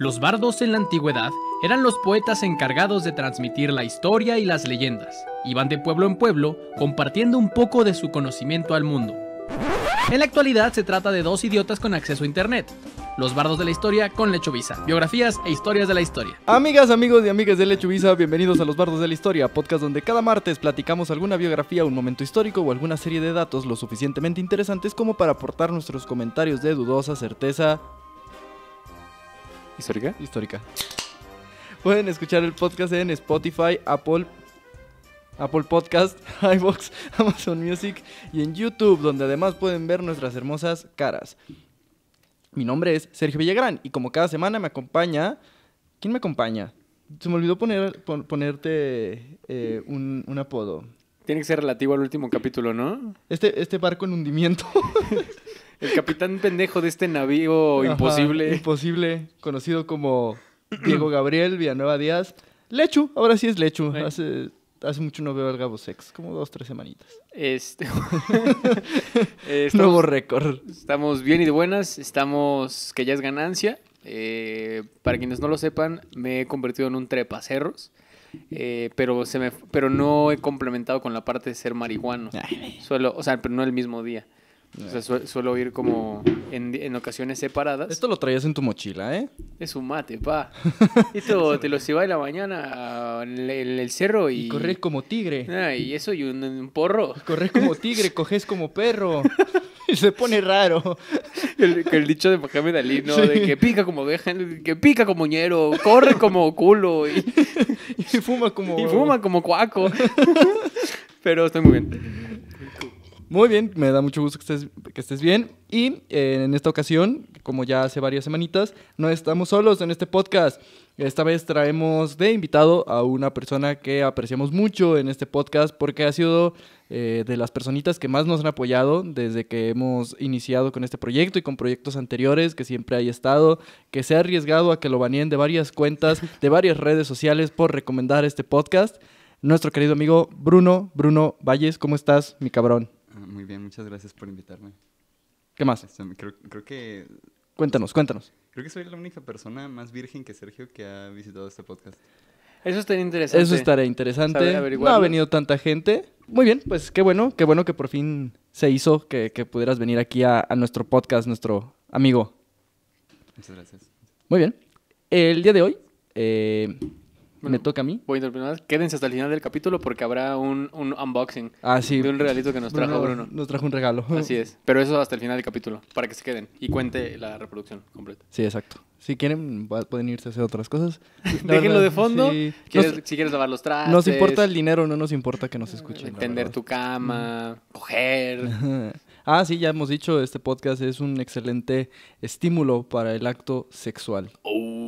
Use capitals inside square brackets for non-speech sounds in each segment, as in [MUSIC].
Los bardos en la antigüedad eran los poetas encargados de transmitir la historia y las leyendas. Iban de pueblo en pueblo compartiendo un poco de su conocimiento al mundo. En la actualidad se trata de dos idiotas con acceso a internet. Los bardos de la historia con Lechovisa, biografías e historias de la historia. Amigas, amigos y amigas de Lechovisa, bienvenidos a Los Bardos de la Historia, podcast donde cada martes platicamos alguna biografía, un momento histórico o alguna serie de datos lo suficientemente interesantes como para aportar nuestros comentarios de dudosa certeza ¿Histórica? Histórica. Pueden escuchar el podcast en Spotify, Apple, Apple Podcast, [LAUGHS] iBox, [LAUGHS] Amazon Music y en YouTube, donde además pueden ver nuestras hermosas caras. Mi nombre es Sergio Villagrán y como cada semana me acompaña... ¿Quién me acompaña? Se me olvidó poner, ponerte eh, un, un apodo. Tiene que ser relativo al último capítulo, ¿no? Este, este barco en hundimiento. [LAUGHS] El capitán pendejo de este navío imposible. Imposible, conocido como Diego Gabriel, Villanueva Díaz. Lechu, ahora sí es Lechu. Hace, hace, mucho no veo al Gabo Sex, como dos, tres semanitas. Este... [LAUGHS] [LAUGHS] Nuevo récord. Estamos bien y de buenas, estamos que ya es ganancia. Eh, para quienes no lo sepan, me he convertido en un trepacerros. Eh, pero se me pero no he complementado con la parte de ser marihuano. Suelo, o sea, pero no el mismo día. Eh. O sea, suelo ir como en, ocasiones separadas. Esto lo traías en tu mochila, ¿eh? Es un mate, pa. Esto [LAUGHS] te lo llevas en la mañana en el, cerro y... correr Corres como tigre. Ah, y eso y un, porro. Corres como tigre, coges como perro. [LAUGHS] [LAUGHS] y se pone raro. El, dicho de Mohamed Dalí, ¿no? De que pica como oveja, que pica como ñero, corre como culo y... y fuma como... Y fuma como cuaco. Pero estoy muy bien. Muy bien, me da mucho gusto que estés, bien. Y eh, en esta ocasión, como ya hace varias semanitas, no estamos solos en este podcast. Esta vez traemos de invitado a una persona que apreciamos mucho en este podcast porque ha sido eh, de las personitas que más nos han apoyado desde que hemos iniciado con este proyecto y con proyectos anteriores, que siempre hay estado, que se ha arriesgado a que lo baneen de varias cuentas, [LAUGHS] de varias redes sociales por recomendar este podcast. Nuestro querido amigo Bruno, Bruno Valles, ¿cómo estás, mi cabrón? Muy bien, muchas gracias por invitarme. ¿Qué más? Este, creo, que... Cuéntanos, cuéntanos. Creo que soy la única persona más virgen que Sergio que ha visitado este podcast. Eso estaría interesante. Eso estaría interesante. No ha venido tanta gente. Muy bien, pues qué bueno, qué bueno que por fin se hizo que, pudieras venir aquí a, a, nuestro podcast, nuestro amigo. Muchas gracias. Muy bien. El día de hoy eh, me toca a mí. Voy a Quédense hasta el final del capítulo porque habrá un, unboxing ah, de un regalito que nos trajo Bruno, Nos trajo un regalo. Así es. Pero eso hasta el final del capítulo, para que se queden y cuente la reproducción completa. Sí, exacto. Si quieren, pueden irse a hacer otras cosas. [LAUGHS] Déjenlo de fondo. si quieres lavar los trajes. Nos importa el dinero, no nos importa que nos escuchen. Entender tu cama, mm. coger. [LAUGHS] ah, sí, ya hemos dicho, este podcast es un excelente estímulo para el acto sexual. Oh.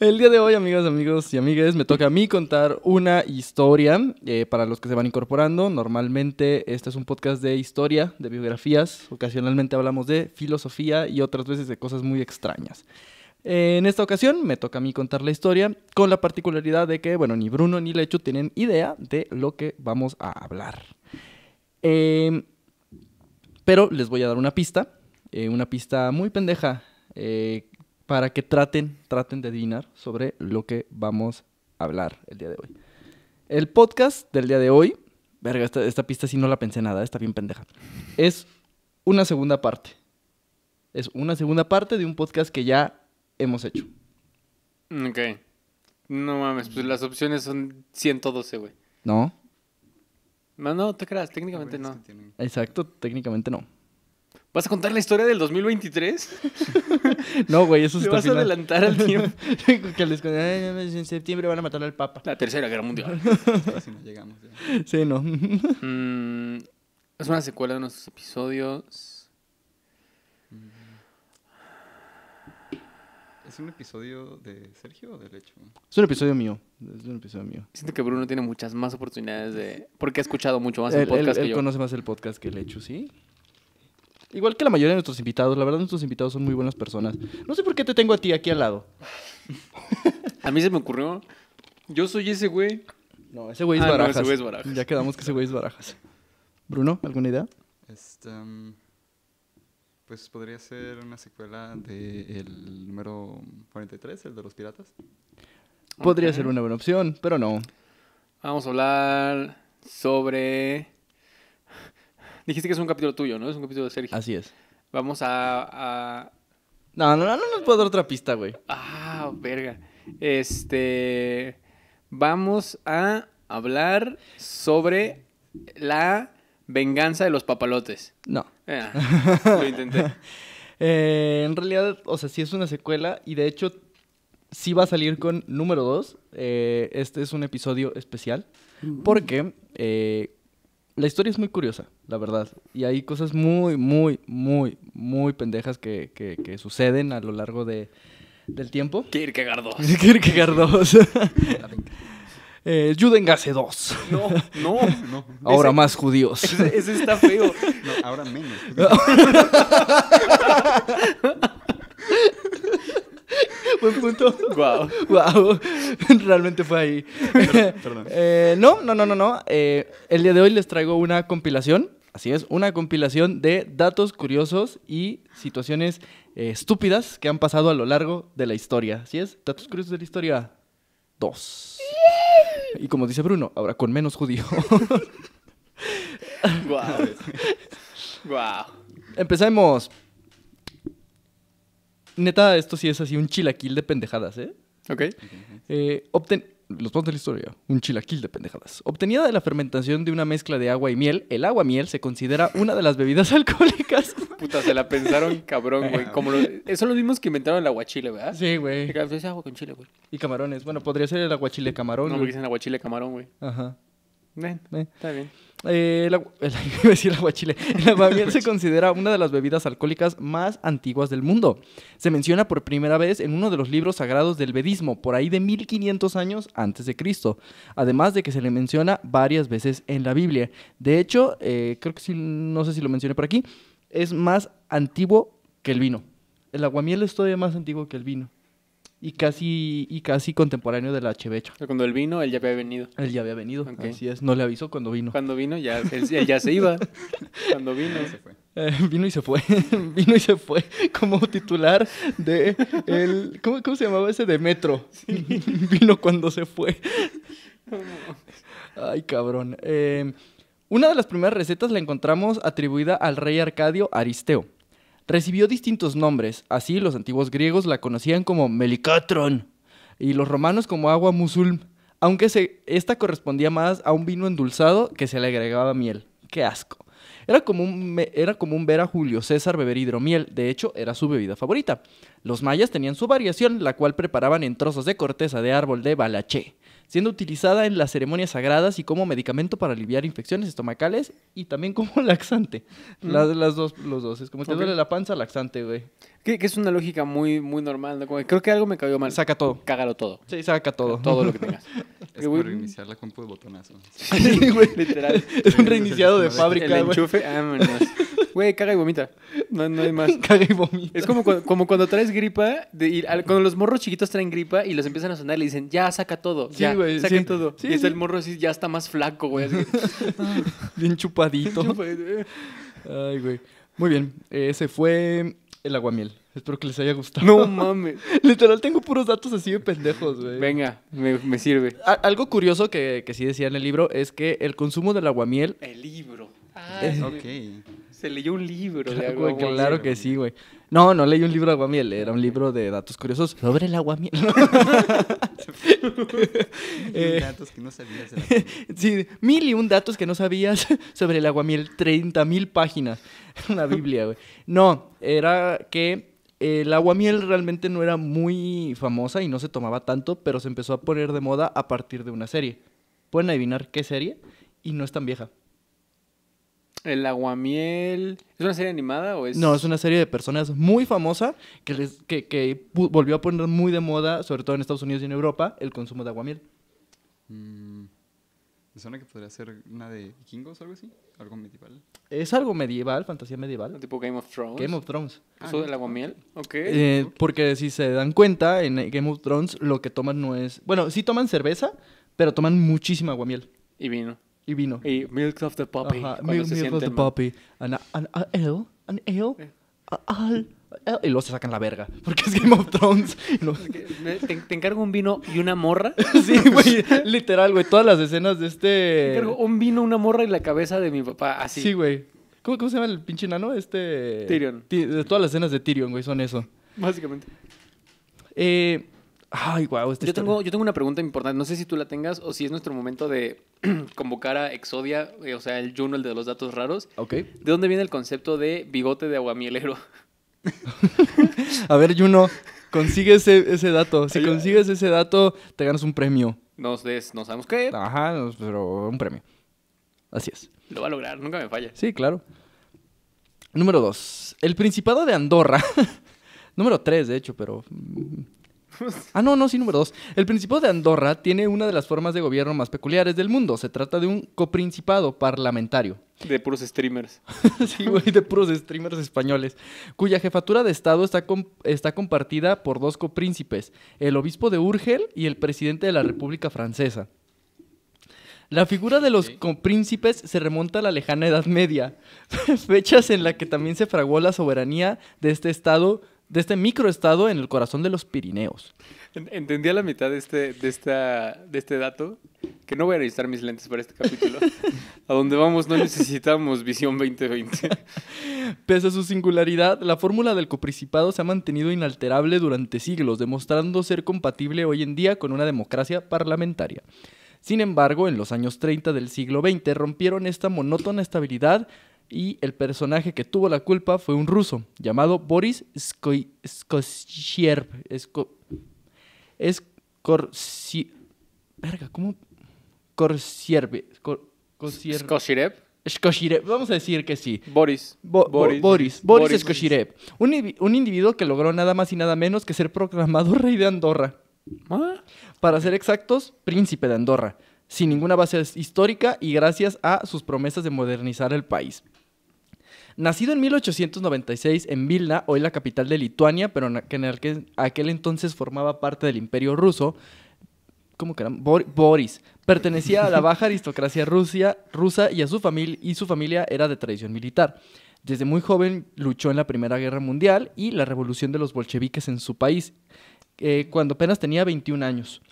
El día de hoy, amigas, amigos y amigues, me toca a mí contar una historia eh, para los que se van incorporando. Normalmente este es un podcast de historia, de biografías. Ocasionalmente hablamos de filosofía y otras veces de cosas muy extrañas. en esta ocasión me toca a mí contar la historia con la particularidad de que, bueno, ni Bruno ni Lechu tienen idea de lo que vamos a hablar. Em, pero les voy a dar una pista, eh, una pista muy pendeja. Eh, para que traten, traten de dinar sobre lo que vamos a hablar el día de hoy. El podcast del día de hoy, verga, esta, esta pista sí no la pensé nada, está bien pendeja, es una segunda parte. Es una segunda parte de un podcast que ya hemos hecho. Ok. No mames, pues las opciones son 112, güey. No. No, no te creas, técnicamente no. Exacto, técnicamente no. ¿Vas a contar la historia del 2023? [LAUGHS] no, güey, eso ¿Te vas a adelantar al tiempo. [LAUGHS] que les en septiembre van a matar al Papa. La Tercera Guerra Mundial. [LAUGHS] no llegamos. Sí, no. Mm, es una secuela de nuestros episodios. ¿Es un episodio de Sergio o del hecho? Es un episodio mío. Es un episodio mío. Siento que Bruno tiene muchas más oportunidades de... Porque ha escuchado mucho más el, podcast que yo. Él conoce más el podcast que el hecho, ¿sí? Igual que la mayoría de nuestros invitados, la verdad nuestros invitados son muy buenas personas. No sé por qué te tengo a ti aquí al lado. a mí se me ocurrió, yo soy ese güey. No, ese güey es ah, barajas. Ya quedamos que ese güey es barajas. Bruno, ¿alguna idea? Este, mm, pues podría ser una secuela del número 43, el de los piratas. Podría ser una buena opción, pero no. Vamos a hablar sobre Dijiste que es un capítulo tuyo, ¿no? Es un capítulo de Sergio. Así es. Vamos a. No, no, no, nos puedo dar otra pista, güey. Ah, verga. Este. Vamos a hablar sobre la venganza de los papalotes. No. Ah, [LAUGHS] lo intenté. [LAUGHS] Eh, en realidad, o sea, sí es una secuela y de hecho sí va a salir con número 2. Eh, este es un episodio especial mm. porque eh, la historia es muy curiosa, la verdad. Y hay cosas muy, muy, muy, muy pendejas que, que, suceden a lo largo de, del tiempo. Kierkegaard 2. Kierkegaard 2. eh, Judengase 2. No, no, [LAUGHS] no. Ahora más judíos. [LAUGHS] Ese, ese, está feo. No, ahora menos. [LAUGHS] Buen punto. Wow. wow. Realmente fue ahí. no, no, no, no, no. el día de hoy les traigo una compilación. Así es, una compilación de datos curiosos y situaciones estúpidas que han pasado a lo largo de la historia. Así es, datos curiosos de la historia 2. Y como dice Bruno, ahora con menos judío. Guau. wow. wow. Empecemos neta, esto sí es así un chilaquil de pendejadas, ¿eh? Ok. Eh, obten los puntos de la historia, un chilaquil de pendejadas. Obtenida de la fermentación de una mezcla de agua y miel, el agua miel se considera una de las bebidas [LAUGHS] alcohólicas. Puta, se la pensaron cabrón, güey. [LAUGHS] Como lo, son los mismos que inventaron el aguachile, ¿verdad? Sí, güey. Es agua con chile, güey. Y camarones. Bueno, podría ser el aguachile camarón. No, porque dicen aguachile camarón, güey. Ajá. Está bien. Eh, [LAUGHS] el, aguamiel se considera una de las bebidas alcohólicas más antiguas del mundo. Se menciona por primera vez en uno de los libros sagrados del vedismo, por ahí de 1500 años antes de Cristo. Además de que se le menciona varias veces en la Biblia. De hecho, eh, creo que no sé si lo mencioné por aquí, es más antiguo que el vino. El aguamiel es todavía más antiguo que el vino y casi, y casi contemporáneo del la cuando él vino, él ya había venido. Él ya había venido, así es. No le avisó cuando vino. Cuando vino, ya, ya se iba. [LAUGHS] cuando vino. Se fue. Eh, vino y se fue. [LAUGHS] vino y se fue como titular de el... ¿Cómo, se llamaba ese de Metro? [LAUGHS] vino cuando se fue. Ay, cabrón. Eh, una de las primeras recetas la encontramos atribuida al rey Arcadio Aristeo. Recibió distintos nombres, así los antiguos griegos la conocían como Melicatron y los romanos como agua musulm, aunque esta correspondía más a un vino endulzado que se le agregaba miel. ¡Qué asco! Era común, era común, ver a Julio César beber hidromiel, de hecho era su bebida favorita. Los mayas tenían su variación, la cual preparaban en trozos de corteza de árbol de balaché siendo utilizada en las ceremonias sagradas y como medicamento para aliviar infecciones estomacales y también como [LAUGHS] laxante. Mm. Las, las, dos, los dos. Es como te duele la panza, laxante, güey. Que, es una lógica muy, muy normal. creo que algo me cayó mal. Saca todo. Cágalo todo. Sí, saca todo. todo lo que tengas. [LAUGHS] Es que reiniciar la compu de botonazo. Literal. Es un reiniciado de fábrica, El enchufe, [LAUGHS] vámonos. Güey, caga y vomita. No, no hay más. [LAUGHS] Caga y vomita. Es como cuando, traes gripa, de, cuando los morros chiquitos traen gripa y los empiezan a sonar, le dicen, ya, saca todo, Sí, ya, güey, todo. y es el morro así, ya está más flaco, güey. [LAUGHS] Bien chupadito. [LAUGHS] Eh. Ay, güey. Muy bien. Ese fue el aguamiel. Espero que les haya gustado. no mames. Literal, tengo puros datos así de pendejos, güey. Venga, me, sirve. algo curioso que, que sí decía en el libro es que el consumo del aguamiel El libro. Ah, ok. Se leyó un libro claro, de agua que sí, güey. No, no leí un libro de miel era un libro de datos curiosos sobre el aguamiel. miel [LAUGHS] eh, datos que no sabías. [LAUGHS] sí, mil y un datos que no sabías [LAUGHS] sobre el aguamiel, Treinta mil páginas, una biblia, güey. No, era que el agua miel realmente no era muy famosa y no se tomaba tanto, pero se empezó a poner de moda a partir de una serie. ¿Pueden adivinar qué serie? Y no es tan vieja. El aguamiel. ¿Es una serie animada o es.? No, es una serie de personas muy famosa que, que, que volvió a poner muy de moda, sobre todo en Estados Unidos y en Europa, el consumo de aguamiel. Mm. suena que podría ser una de vikingos o algo así, algo medieval. Es algo medieval, fantasía medieval. Tipo Game of Thrones. Game of Thrones. Ah, ¿Eso del aguamiel? Ok. Eh, porque si se dan cuenta, en Game of Thrones lo que toman no es. Bueno, sí toman cerveza, pero toman muchísima aguamiel. Y vino. Y vino. Y Milk of the Poppy. Milk, of the Puppy. Poppy. An, an y luego se sacan la verga. Porque es Game of Thrones. ¿Te, encargo un vino y una morra. [LAUGHS] sí, güey. Literal, güey. Todas las escenas de este. Te encargo un vino, una morra y la cabeza de mi papá. Así. Sí, güey. ¿Cómo, ¿Cómo, se llama el pinche nano? Este. Tyrion. todas las escenas de Tyrion, güey, son eso. Básicamente. Eh, Ay, guau, yo, tengo, yo tengo una pregunta importante. No sé si tú la tengas o si es nuestro momento de [CLEARS THROAT] convocar a Exodia, eh, o sea, el Juno, el de los datos raros. Ok. ¿De dónde viene el concepto de bigote de aguamielero? [LAUGHS] a ver, Juno, consigue ese, ese dato. Si consigues ese dato, te ganas un premio. Nos des, no sabemos qué. Ajá, pero un premio. Así es. Lo va a lograr, nunca me falla. Sí, claro. Número dos, El Principado de Andorra. [LAUGHS] Número tres, de hecho, pero mm, ah, no, no, sí, número dos. El Principado de Andorra tiene una de las formas de gobierno más peculiares del mundo. Se trata de un coprincipado parlamentario. De puros streamers. [LAUGHS] sí, güey, de puros streamers españoles, cuya jefatura de Estado está, está compartida por dos copríncipes, el obispo de Urgel y el presidente de la República Francesa. La figura de los copríncipes se remonta a la lejana Edad Media, [LAUGHS] fechas en las que también se fraguó la soberanía de este Estado de este microestado en el corazón de los Pirineos. Entendí a la mitad de este, de esta, de este dato que no voy a revisar mis lentes para este capítulo. [LAUGHS] a donde vamos no necesitamos visión 2020. [LAUGHS] Pese a su singularidad, la fórmula del coprincipado se ha mantenido inalterable durante siglos, demostrando ser compatible hoy en día con una democracia parlamentaria. Sin embargo, en los años 30 del siglo XX rompieron esta monótona estabilidad y el personaje que tuvo la culpa fue un ruso llamado Boris Skosierv. Skoshirev, vamos a decir que sí. Boris. Boris. Boris. Skoshirev. Un, individuo que logró nada más y nada menos que ser proclamado rey de Andorra. Para ser exactos, príncipe de Andorra. Sin ninguna base histórica y gracias a sus promesas de modernizar el país. Nacido en 1896 en Vilna, hoy la capital de Lituania, pero que en, aquel entonces formaba parte del Imperio Ruso, ¿cómo que era? Boris. Pertenecía a la [LAUGHS] baja aristocracia rusa y, a su familia, y su familia era de tradición militar. Desde muy joven luchó en la Primera Guerra Mundial y la revolución de los bolcheviques en su país, eh, cuando apenas tenía 21 años.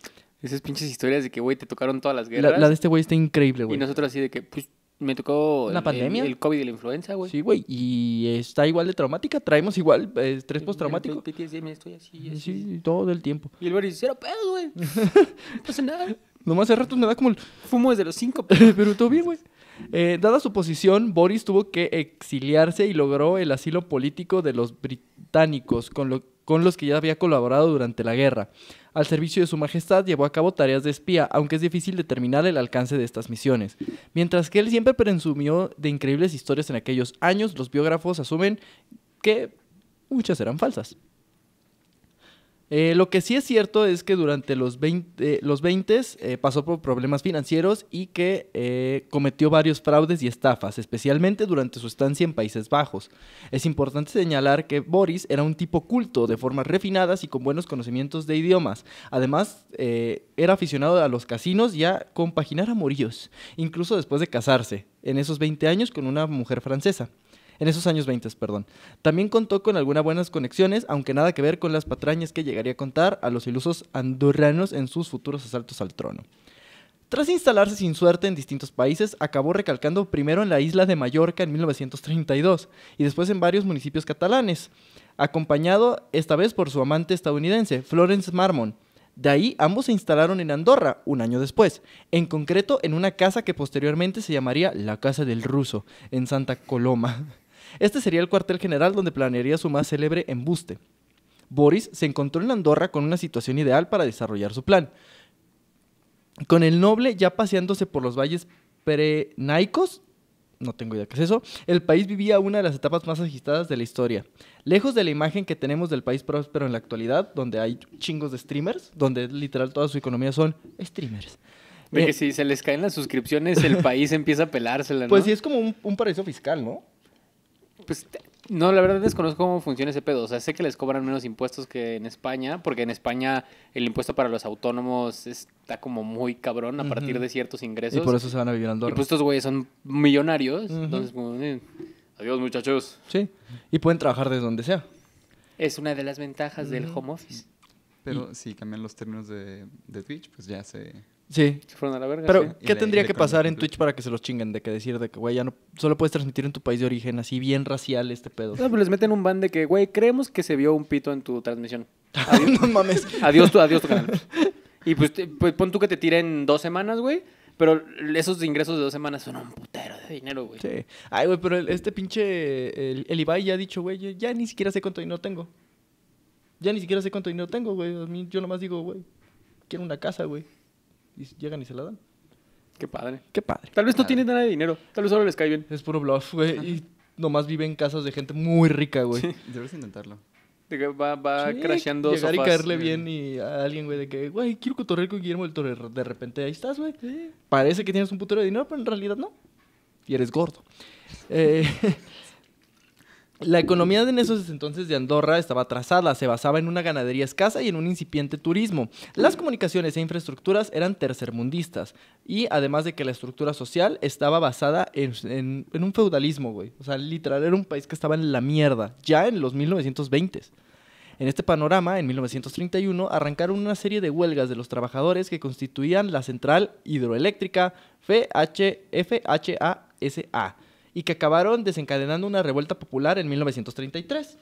Esas pinches historias de que, güey, te tocaron todas las guerras. La, la de este güey está increíble, güey. Y nosotros así de que, pues, me tocó. ¿La pandemia? El, COVID y la influenza, güey. Sí, güey. Y está igual de traumática. Traemos igual eh, estrés postraumático. Sí, todo el tiempo. Y el Boris, cero pedo, güey. [LAUGHS] no pasa nada. Nomás hace rato me da como el. Fumo desde los cinco, [LAUGHS] pero, pero todo bien, güey. Eh, dada su posición, Boris tuvo que exiliarse y logró el asilo político de los británicos, con lo con los que ya había colaborado durante la guerra. Al servicio de Su Majestad llevó a cabo tareas de espía, aunque es difícil determinar el alcance de estas misiones. Mientras que él siempre presumió de increíbles historias en aquellos años, los biógrafos asumen que muchas eran falsas. Eh, lo que sí es cierto es que durante los 20, eh, pasó por problemas financieros y que eh, cometió varios fraudes y estafas, especialmente durante su estancia en Países Bajos. Es importante señalar que Boris era un tipo culto, de formas refinadas y con buenos conocimientos de idiomas. Además, era aficionado a los casinos y a compaginar amoríos, incluso después de casarse, en esos 20 años con una mujer francesa en esos años 20, perdón. También contó con algunas buenas conexiones, aunque nada que ver con las patrañas que llegaría a contar a los ilusos andorranos en sus futuros asaltos al trono. Tras instalarse sin suerte en distintos países, acabó recalcando primero en la isla de Mallorca en 1932 y después en varios municipios catalanes, acompañado esta vez por su amante estadounidense, Florence Marmon. De ahí ambos se instalaron en Andorra un año después, en concreto en una casa que posteriormente se llamaría la Casa del Ruso, en Santa Coloma. Este sería el cuartel general donde planearía su más célebre embuste. Boris se encontró en Andorra con una situación ideal para desarrollar su plan. Con el noble ya paseándose por los valles prenaicos, no tengo idea qué es eso, el país vivía una de las etapas más agitadas de la historia. Lejos de la imagen que tenemos del país próspero en la actualidad, donde hay chingos de streamers, donde literal toda su economía son streamers. De que eh, si se les caen las suscripciones, el [LAUGHS] país empieza a pelarse. Pues ¿no? Pues sí, es como un paraíso fiscal, ¿no? Pues no, la verdad desconozco cómo funciona ese pedo. O sea, sé que les cobran menos impuestos que en España, porque en España el impuesto para los autónomos está como muy cabrón a partir de ciertos ingresos. Y por eso se van a vivir Y pues estos güeyes son millonarios, entonces como, eh, adiós muchachos. Sí, y pueden trabajar desde donde sea. Es una de las ventajas del home office. Pero si cambian los términos de Twitch, pues ya se Sí. la Pero, ¿qué tendría que pasar en Twitch para que se los chinguen? De que decir de que, güey, ya no. Solo puedes transmitir en tu país de origen, así bien racial este pedo. No, pues les meten un ban de que, güey, creemos que se vio un pito en tu transmisión. [LAUGHS] Adiós. no mames. Adiós tú. adiós tú. Y pues, pues pon tú que te tiren dos semanas, güey. Pero esos ingresos de dos semanas son un putero de dinero, güey. Sí. Ay, güey, pero este pinche. El, el, Ibai ya ha dicho, güey, ya ni siquiera sé cuánto dinero tengo. Ya ni siquiera sé cuánto dinero tengo, güey. yo nomás digo, güey, quiero una casa, güey y llegan y se la dan. Qué padre. Qué padre. Tal vez no tienen nada de dinero. Tal vez solo les cae bien. Es puro bluff, güey. Y nomás vive en casas de gente muy rica, güey. [LAUGHS] Debes intentarlo. De que va, va crasheando Llegar y caerle bien y a alguien, güey, de que, güey, quiero cotorrear con Guillermo del Torre. De repente ahí estás, güey. Parece que tienes un putero de dinero, pero en realidad no. Y eres gordo. eh, [LAUGHS] La economía en esos entonces de Andorra estaba atrasada, se basaba en una ganadería escasa y en un incipiente turismo. Las comunicaciones e infraestructuras eran tercermundistas y además de que la estructura social estaba basada en, un feudalismo, güey. O sea, literal era un país que estaba en la mierda, ya en los 1920s. En este panorama, en 1931, arrancaron una serie de huelgas de los trabajadores que constituían la central hidroeléctrica FHASA y que acabaron desencadenando una revuelta popular en 1933.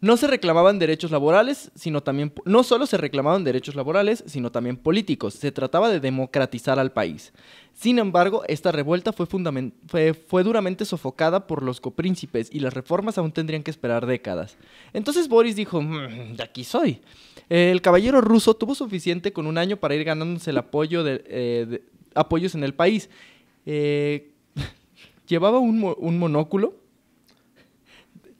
No se reclamaban derechos laborales, sino también no solo se reclamaban derechos laborales, sino también políticos. Se trataba de democratizar al país. Sin embargo, esta revuelta fue, duramente sofocada por los copríncipes y las reformas aún tendrían que esperar décadas. Entonces Boris dijo, mm, de aquí soy. El caballero ruso tuvo suficiente con un año para ir ganándose el apoyo eh, apoyos en el país eh, [LAUGHS] llevaba un, monóculo,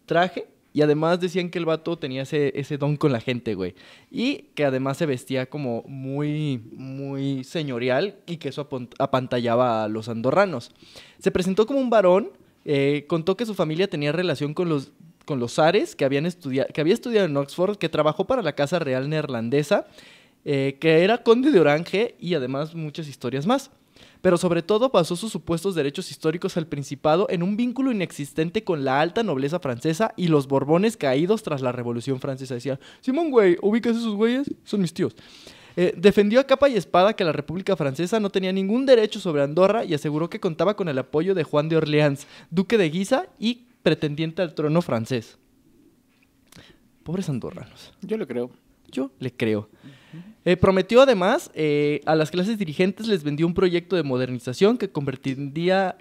traje, y además decían que el vato tenía ese, don con la gente, güey. Y que además se vestía como muy, muy señorial y que eso apantallaba a los andorranos. Se presentó como un varón, eh, contó que su familia tenía relación con los con los zares que, habían que había estudiado en Oxford, que trabajó para la Casa Real Neerlandesa, eh, que era conde de Orange y además muchas historias más pero sobre todo basó sus supuestos derechos históricos al Principado en un vínculo inexistente con la alta nobleza francesa y los Borbones caídos tras la Revolución Francesa. Decía, Simón, güey, ubicas esos güeyes, son mis tíos. Eh, defendió a capa y espada que la República Francesa no tenía ningún derecho sobre Andorra y aseguró que contaba con el apoyo de Juan de Orleans, duque de Guisa y pretendiente al trono francés. Pobres andorranos. Yo le creo. Yo le creo. Eh, prometió además eh, a las clases dirigentes les vendió un proyecto de modernización que convertiría,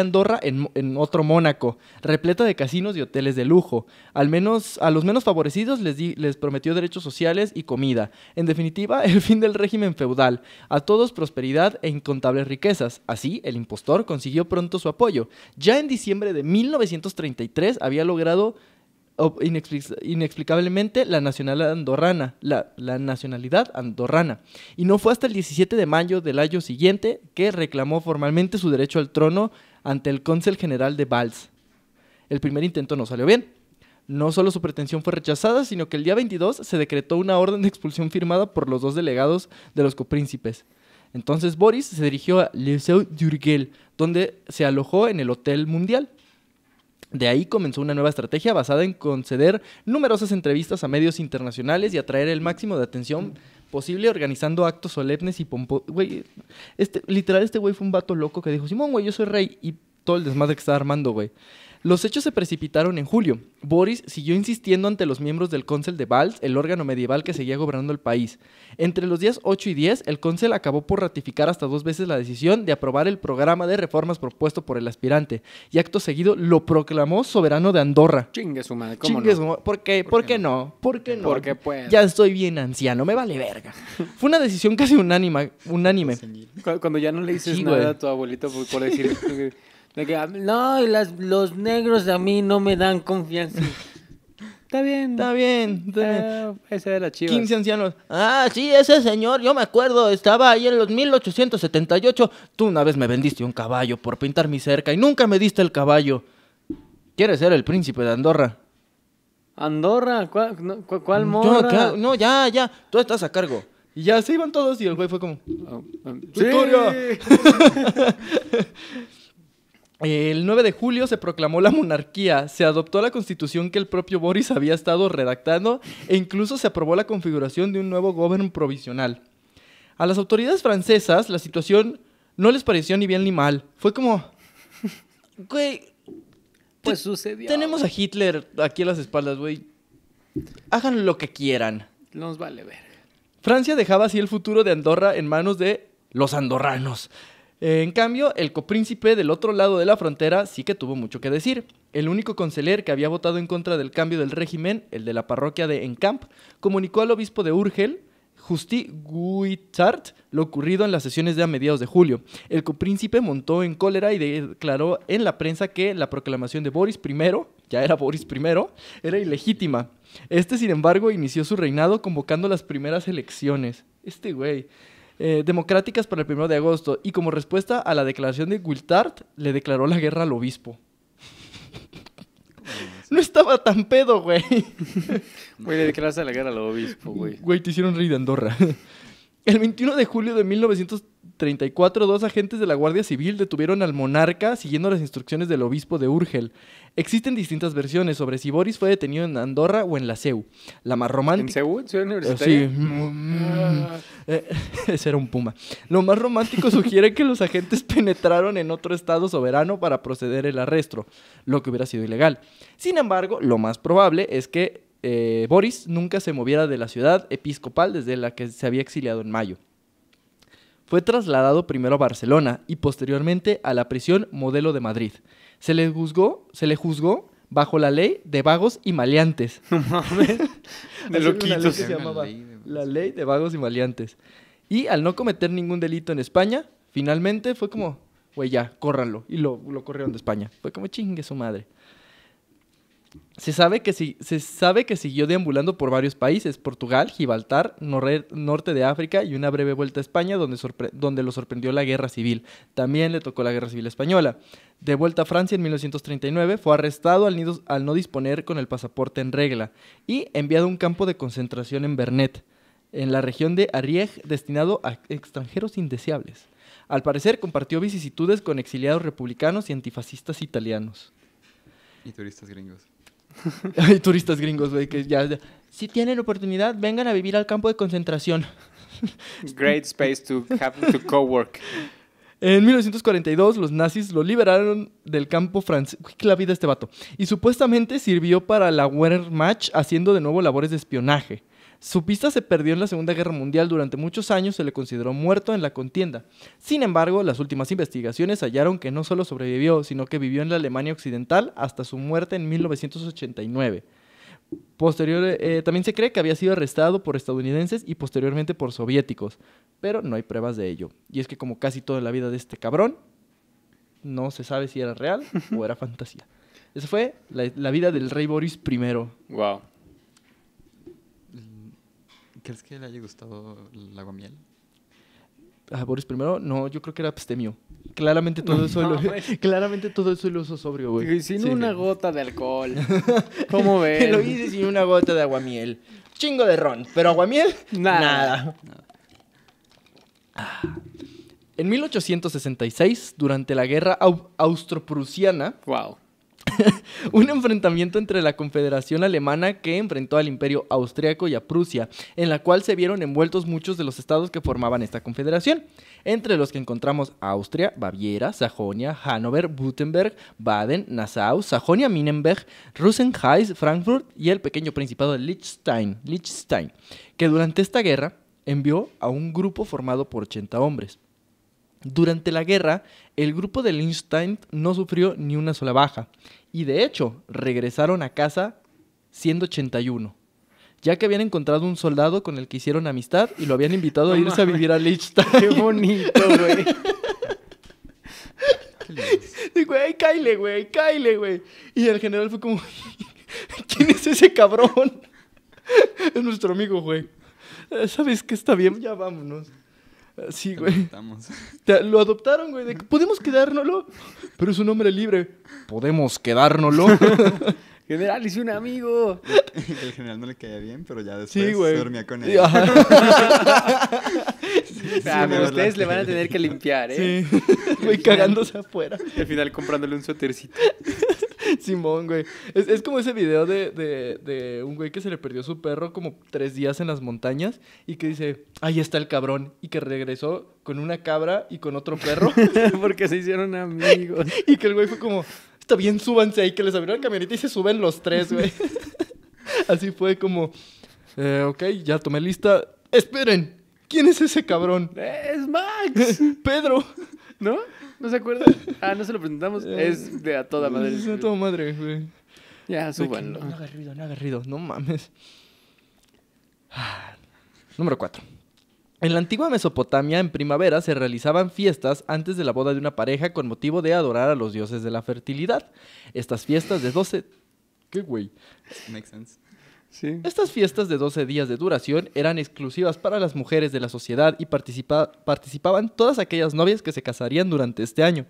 Andorra en, en, otro Mónaco, repleto de casinos y hoteles de lujo. Al menos a los menos favorecidos les, les prometió derechos sociales y comida. En definitiva, [LAUGHS] el fin del régimen feudal. A todos prosperidad e incontables riquezas. Así, el impostor consiguió pronto su apoyo. Ya en diciembre de 1933 había logrado inexplicablemente la nacional andorrana, la, nacionalidad andorrana. Y no fue hasta el 17 de mayo del año siguiente que reclamó formalmente su derecho al trono ante el cónsul general de Valls. El primer intento no salió bien. No solo su pretensión fue rechazada, sino que el día 22 se decretó una orden de expulsión firmada por los dos delegados de los copríncipes. Entonces Boris se dirigió a Liceu d'Urgell, donde se alojó en el Hotel Mundial. De ahí comenzó una nueva estrategia basada en conceder numerosas entrevistas a medios internacionales y atraer el máximo de atención posible organizando actos solemnes y pomposos. este, literal, este güey fue un vato loco que dijo, Simón, güey, yo soy rey. Y todo el desmadre que estaba armando, güey. Los hechos se precipitaron en julio. Boris siguió insistiendo ante los miembros del Consel de Valls, el órgano medieval que seguía gobernando el país. Entre los días 8 y 10, el Consel acabó por ratificar hasta dos veces la decisión de aprobar el programa de reformas propuesto por el aspirante, y acto seguido lo proclamó soberano de Andorra. Chingue su madre, ¿cómo Chingue su madre. ¿Por qué? ¿Por, qué no? ¿Por qué no? Porque pues? Ya estoy bien anciano, me vale verga. Fue una decisión casi unánima, unánime. Cuando ya no le dices nada a tu abuelito por decir... [LAUGHS] no, las, los negros a mí no me dan confianza. Está bien. Está bien. Ese ah, ese era 15 ancianos. Ah, sí, ese señor, yo me acuerdo, estaba ahí en los 1878. Tú una vez me vendiste un caballo por pintar mi cerca y nunca me diste el caballo. ¿Quieres ser el príncipe de Andorra? ¿Andorra? ¿Cuál, no, mm, no, ya, ya. Tú estás a cargo. Y ya se iban todos y el güey fue como... Oh, um, sí. [LAUGHS] El 9 de julio se proclamó la monarquía, se adoptó la constitución que el propio Boris había estado redactando e incluso se aprobó la configuración de un nuevo gobierno provisional. A las autoridades francesas la situación no les pareció ni bien ni mal. Fue como... Güey... Pues sucedió. Tenemos a Hitler aquí a las espaldas, güey. Hagan lo que quieran. Nos vale ver. Francia dejaba así el futuro de Andorra en manos de los andorranos eh, en cambio, el copríncipe del otro lado de la frontera sí que tuvo mucho que decir. El único conseller que había votado en contra del cambio del régimen, el de la parroquia de Encamp, comunicó al obispo de Urgel, Justi Guitart lo ocurrido en las sesiones de a mediados de julio. El copríncipe montó en cólera y declaró en la prensa que la proclamación de Boris I, ya era Boris I, era ilegítima. Este, sin embargo, inició su reinado convocando las primeras elecciones. Este güey. Eh, democráticas para el 1 de agosto. Y como respuesta a la declaración de Guiltard, le declaró la guerra al obispo. No estaba tan pedo, güey. [LAUGHS] Güey, le declaraste la guerra al obispo, güey. Güey, te hicieron rey de Andorra. [LAUGHS] El 21 de julio de 1930 34, dos agentes de la Guardia Civil detuvieron al monarca siguiendo las instrucciones del obispo de Urgel. Existen distintas versiones sobre si Boris fue detenido en Andorra o en la CEU. La más romántica. ¿En CEU? sí. Mm, mm. Ah. Eh, [LAUGHS] ese era un puma. Lo más romántico sugiere que los agentes penetraron en otro estado soberano para proceder el arresto, lo que hubiera sido ilegal. Sin embargo, lo más probable es que eh, Boris nunca se moviera de la ciudad episcopal desde la que se había exiliado en mayo. Fue trasladado primero a Barcelona y posteriormente a la prisión modelo de Madrid. Se le juzgó, se le juzgó bajo la ley de vagos y maleantes. [LAUGHS] No mames. [LAUGHS] La ley de vagos y maleantes. Y al no cometer ningún delito en España, finalmente fue como, güey, ya, córranlo. Y lo, lo corrieron de España. Fue como chingue su madre. Se sabe, que se sabe que siguió deambulando por varios países, Portugal, Gibraltar, norte de África y una breve vuelta a España donde, donde, lo sorprendió la guerra civil. También le tocó la guerra civil española. De vuelta a Francia en 1939, fue arrestado al, no disponer con el pasaporte en regla y enviado a un campo de concentración en Bernet, en la región de Ariège, destinado a extranjeros indeseables. Al parecer compartió vicisitudes con exiliados republicanos y antifascistas italianos. Y turistas gringos. [LAUGHS] Hay turistas gringos, güey, que ya, Si tienen oportunidad, vengan a vivir al campo de concentración. [LAUGHS] Great space to have to co-work. En 1942 los nazis lo liberaron del campo francés. La vida este vato. Y supuestamente sirvió para la Wehrmacht haciendo de nuevo labores de espionaje. Su pista se perdió en la Segunda Guerra Mundial. Durante muchos años se le consideró muerto en la contienda. Sin embargo, las últimas investigaciones hallaron que no solo sobrevivió, sino que vivió en la Alemania Occidental hasta su muerte en 1989. Posterior, eh, también se cree que había sido arrestado por estadounidenses y posteriormente por soviéticos, pero no hay pruebas de ello. Y es que como casi toda la vida de este cabrón, no se sabe si era real o era fantasía. Esa fue la, vida del rey Boris I. Wow. ¿Crees que le haya gustado la aguamiel? Ah, Boris primero, no, yo creo que era abstemio. Claramente todo eso lo, [LAUGHS] [LAUGHS] claramente todo eso lo sobrio, güey. Y Sin una gota de alcohol. [LAUGHS] ¿Cómo ves? lo hice sin una gota de aguamiel. Chingo de ron, pero aguamiel nada. nada. Ah. En 1866, durante la guerra austroprusiana, wow. [LAUGHS] un enfrentamiento entre la Confederación Alemana que enfrentó al Imperio Austriaco y a Prusia, en la cual se vieron envueltos muchos de los estados que formaban esta confederación, entre los que encontramos Austria, Baviera, Sajonia, Hannover, Württemberg, Baden, Nassau, Sajonia-Minenberg, Rosenheim, Frankfurt y el pequeño principado de Liechtenstein, Liechtenstein, que durante esta guerra envió a un grupo formado por 80 hombres. Durante la guerra, el grupo de Liechtenstein no sufrió ni una sola baja. Y de hecho, regresaron a casa 181 ya que habían encontrado un soldado con el que hicieron amistad y lo habían invitado a irse a vivir a Liechtenstein. Qué bonito, güey. ay, [LAUGHS] cáile, güey, cáile, güey. Y el general fue como, [LAUGHS] ¿quién es ese cabrón? [LAUGHS] es nuestro amigo, güey. ¿Sabes qué está bien? Ya vámonos. Sí, güey. [LAUGHS] Lo, adoptaron, güey. ¿Podemos quedárnoslo? Pero es un hombre libre. ¿Podemos quedárnoslo? [LAUGHS] General, hice un amigo. [LAUGHS] El general no le caía bien, pero ya después se dormía con él. [LAUGHS] Ah, ustedes le van a tener que limpiar, ¿eh? Sí. Güey, [LAUGHS] cagándose afuera. al final comprándole un suétercito. Simón, güey. Es, como ese video de, de, un güey que se le perdió su perro como tres días en las montañas y que dice, ahí está el cabrón. Y que regresó con una cabra y con otro perro. Porque se hicieron amigos. y que el güey fue como, está bien, súbanse ahí, que les abrieron la camioneta y se suben los tres, güey. [LAUGHS] Así fue como, eh, ok, ya tomé lista. Esperen, ¿quién es ese cabrón? Es Max. [LAUGHS] Pedro. ¿No? ¿No se acuerda? Ah, no se lo presentamos. Eh, es de a toda madre. Es de a toda madre, güey. Ya, súbanlo. No, ha haga ruido, no haga ruido. No mames. Ah, número cuatro. En la antigua Mesopotamia, en primavera, se realizaban fiestas antes de la boda de una pareja con motivo de adorar a los dioses de la fertilidad. Estas fiestas de 12... [LAUGHS] ¿Qué güey? Makes sense. Sí. Estas fiestas de 12 días de duración eran exclusivas para las mujeres de la sociedad y participaban todas aquellas novias que se casarían durante este año,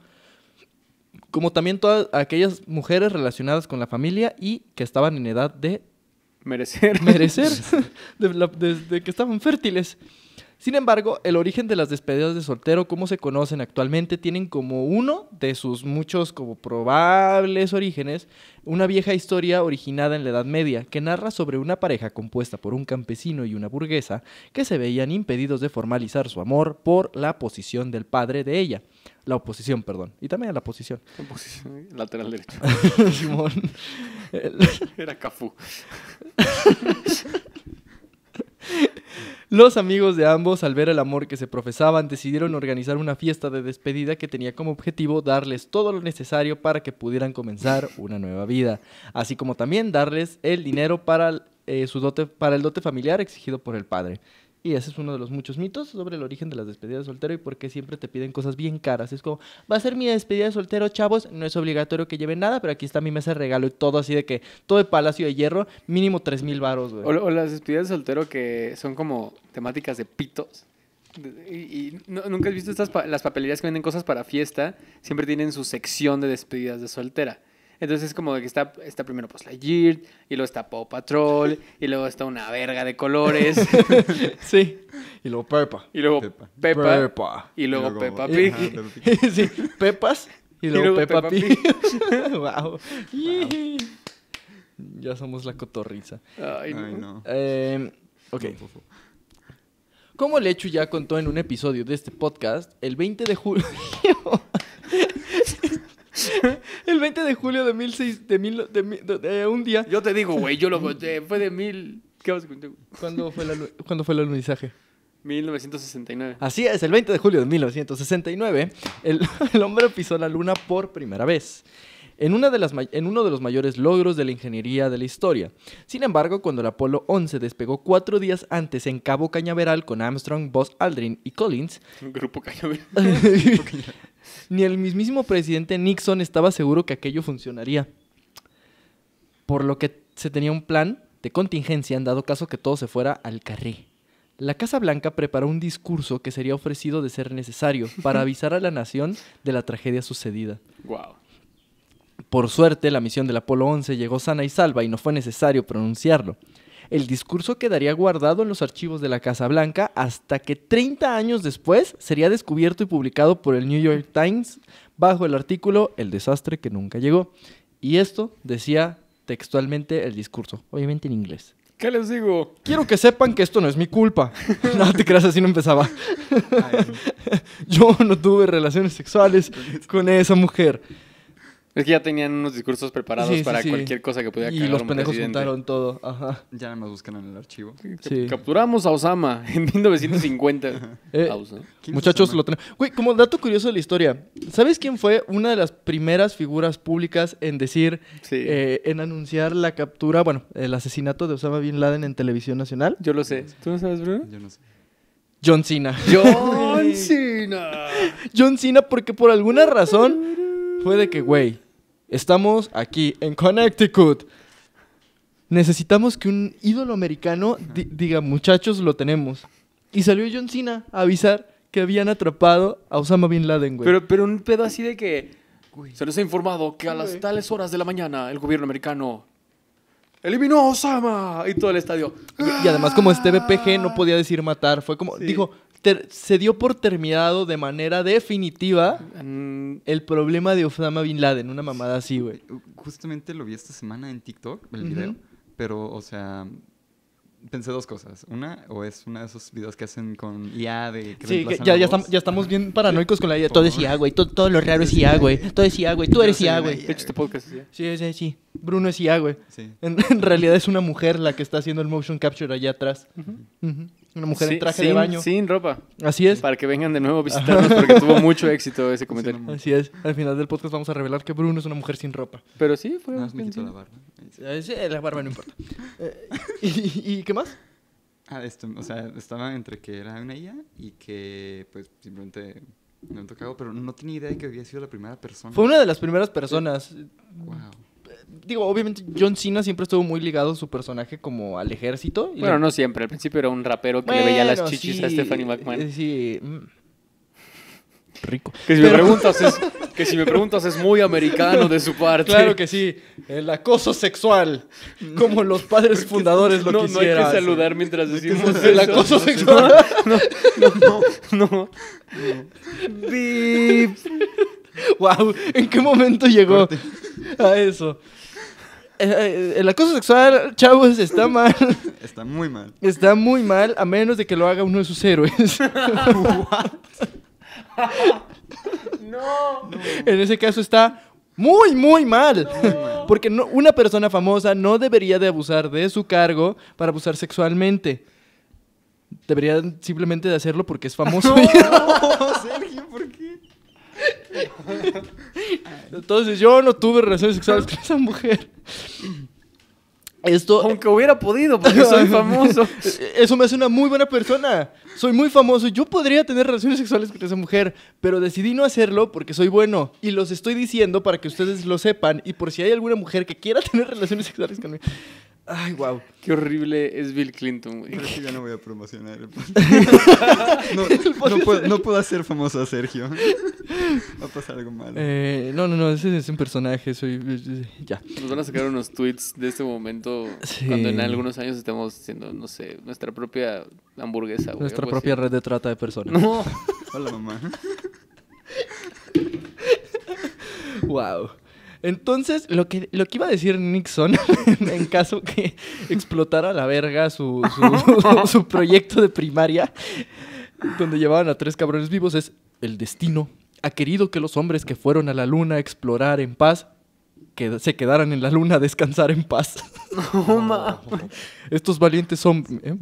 como también todas aquellas mujeres relacionadas con la familia y que estaban en edad de... Merecer. Merecer, desde [LAUGHS] [LAUGHS] de que estaban fértiles. Sin embargo, el origen de las despedidas de soltero, como se conocen actualmente, tienen como uno de sus muchos como probables orígenes una vieja historia originada en la Edad Media que narra sobre una pareja compuesta por un campesino y una burguesa que se veían impedidos de formalizar su amor por la posición del padre de ella. La oposición, perdón. Y también la posición. La posición eh, lateral derecho. [LAUGHS] Simón. Era Cafú. [LAUGHS] Los amigos de ambos, al ver el amor que se profesaban, decidieron organizar una fiesta de despedida que tenía como objetivo darles todo lo necesario para que pudieran comenzar una nueva vida, así como también darles el dinero para eh, su dote, para el dote familiar exigido por el padre. Y ese es uno de los muchos mitos sobre el origen de las despedidas de soltero y por qué siempre te piden cosas bien caras. Es como, va a ser mi despedida de soltero, chavos, no es obligatorio que lleven nada, pero aquí está mi mesa de regalo y todo así de que, todo de palacio de hierro, mínimo 3 mil baros, güey. O, las despedidas de soltero que son como temáticas de pitos. Y, nunca has visto estas las papelerías que venden cosas para fiesta, siempre tienen su sección de despedidas de soltera. Entonces, como que está, primero la Lightyear, y luego está Paw Patrol, y luego está una verga de colores. [LAUGHS] sí. Y luego Peppa. Y luego Peppa. Y luego, Pepa Peppa Pig. [LAUGHS] sí, Pepas. Y luego, Pepa [LAUGHS] wow. Ya somos la cotorriza. Ay, no. Ay, no. Em, ok. Como Lechu ya contó en un episodio de este podcast, el 20 de julio. El 20 de julio de, mil de, mil, de, un día. Yo te digo, güey, yo lo Fue de mil. ¿Qué vas ¿Cuándo fue, la, fue el alunizaje? 1969. Así es, el 20 de julio de 1969, [LAUGHS] el, hombre pisó la luna por primera vez. En, una de las, en, uno de los mayores logros de la ingeniería de la historia. Sin embargo, cuando el Apolo 11 despegó cuatro días antes en Cabo Cañaveral con Armstrong, Buzz Aldrin y Collins, grupo Cañaveral, [LAUGHS] Ni el mismísimo presidente Nixon estaba seguro que aquello funcionaría. Por lo que se tenía un plan de contingencia en dado caso que todo se fuera al carril. La Casa Blanca preparó un discurso que sería ofrecido de ser necesario para [LAUGHS] avisar a la nación de la tragedia sucedida. Por suerte, la misión del Apolo 11 llegó sana y salva y no fue necesario pronunciarlo el discurso quedaría guardado en los archivos de la Casa Blanca hasta que 30 años después sería descubierto y publicado por el New York Times bajo el artículo El desastre que nunca llegó. Y esto decía textualmente el discurso, obviamente en inglés. ¿Qué les digo? Quiero que sepan que esto no es mi culpa. [LAUGHS] no te creas, así no empezaba. [LAUGHS] Yo no tuve relaciones sexuales con esa mujer. Es que ya tenían unos discursos preparados para cualquier cosa que pudiera Y los pendejos todo. Ajá. Ya nada más buscan en el archivo. Capturamos a Osama [LAUGHS] en 1950. [LAUGHS] Eh, muchachos, lo tenemos. Güey, como dato curioso de la historia, ¿sabes quién fue una de las primeras figuras públicas en decir, eh, en anunciar la captura, bueno, el asesinato de Osama Bin Laden en televisión nacional? Yo lo sé. ¿Tú no sabes, bro? Yo no sé. John Cena. [LAUGHS] John Cena. John Cena, porque por alguna razón fue de que, güey Estamos aquí en Connecticut. Necesitamos que un ídolo americano diga, muchachos, lo tenemos. Y salió John Cena a avisar que habían atrapado a Osama Bin Laden, güey. Pero, pero un pedo así de que se les ha informado que a las tales horas de la mañana el gobierno americano eliminó a Osama y todo el estadio. Y, además como este BPG no podía decir matar, fue como, dijo, se dio por terminado de manera definitiva mm, el problema de Osama Bin Laden, una mamada así, güey. Justamente lo vi esta semana en TikTok, el video, pero, o sea, pensé dos cosas. Una, o es uno de esos videos que hacen con IA de... sí, ya, estamos, bien paranoicos con la IA. Todo es IA, güey. Todo, lo raro es IA, güey. Todo es IA, güey. Tú eres IA, güey. De hecho, este podcast Sí, sí, sí. Bruno es IA, güey. [LAUGHS] En, realidad es una mujer la que está haciendo el motion capture allá atrás. Una mujer en traje de baño. Sin ropa. Así es. Para que vengan de nuevo a visitarnos porque tuvo mucho [LAUGHS] éxito ese comentario. Así es. Al final del podcast vamos a revelar que Bruno es una mujer sin ropa. Pero sí, fue. una. me quitó la barba. Eh, la barba no importa. [LAUGHS] Eh, y, qué más? Ah, esto, o sea, estaba entre que era una ella y que, pues, simplemente me han tocado, pero no tenía idea de que había sido la primera persona. Fue una de las primeras personas digo, obviamente John Cena siempre estuvo muy ligado a su personaje como al ejército. bueno, no siempre. Al principio era un rapero que le veía las chichis a Stephanie McMahon. Eh, sí. Mm. Rico. Que si, me preguntas es, [LAUGHS] que si me preguntas es muy americano de su parte. Claro que sí. El acoso sexual. Como los padres [LAUGHS] fundadores lo no, No hay que saludar mientras decimos el acoso sexual. No, no, no. no. Wow, ¿en qué momento llegó a eso? Eh, eh, eh, el acoso sexual, chavos, está [LAUGHS] mal. Está muy mal. Está muy mal, a menos de que lo haga uno de sus héroes. [LAUGHS] [LAUGHS] no. En ese caso está muy, muy mal. Porque no, una persona famosa no debería de abusar de su cargo para abusar sexualmente. Debería simplemente de hacerlo porque es famoso. No, Sergio, ¿por [LAUGHS] Entonces yo no tuve relaciones sexuales con esa mujer. Esto, Aunque hubiera podido, porque soy [LAUGHS] famoso. Eso me hace una muy buena persona. Soy muy famoso. Yo podría tener relaciones sexuales con esa mujer, pero decidí no hacerlo porque soy bueno. Y los estoy diciendo para que ustedes lo sepan. Y por si hay alguna mujer que quiera [LAUGHS] tener relaciones sexuales conmigo. Ay, wow. Qué horrible es Bill Clinton, güey. Pero que ya no voy a promocionar [LAUGHS] no, no, puedo, hacer famoso a Sergio. Va a pasar algo malo. Eh, no, no, no, ese es un personaje. Soy. Ya. Nos van a sacar unos tweets de este momento cuando en algunos años estemos haciendo, no sé, nuestra propia hamburguesa, Nuestra propia red de trata de personas. No. Hola, mamá. wow. Entonces, lo que, lo que iba a decir Nixon, [LAUGHS] en caso que explotara la verga su, [LAUGHS] su, proyecto de primaria, donde llevaban a tres cabrones vivos, es el destino. Ha querido que los hombres que fueron a la luna a explorar en paz que se quedaran en la luna a descansar en paz. [LAUGHS] Estos valientes hombres, eh,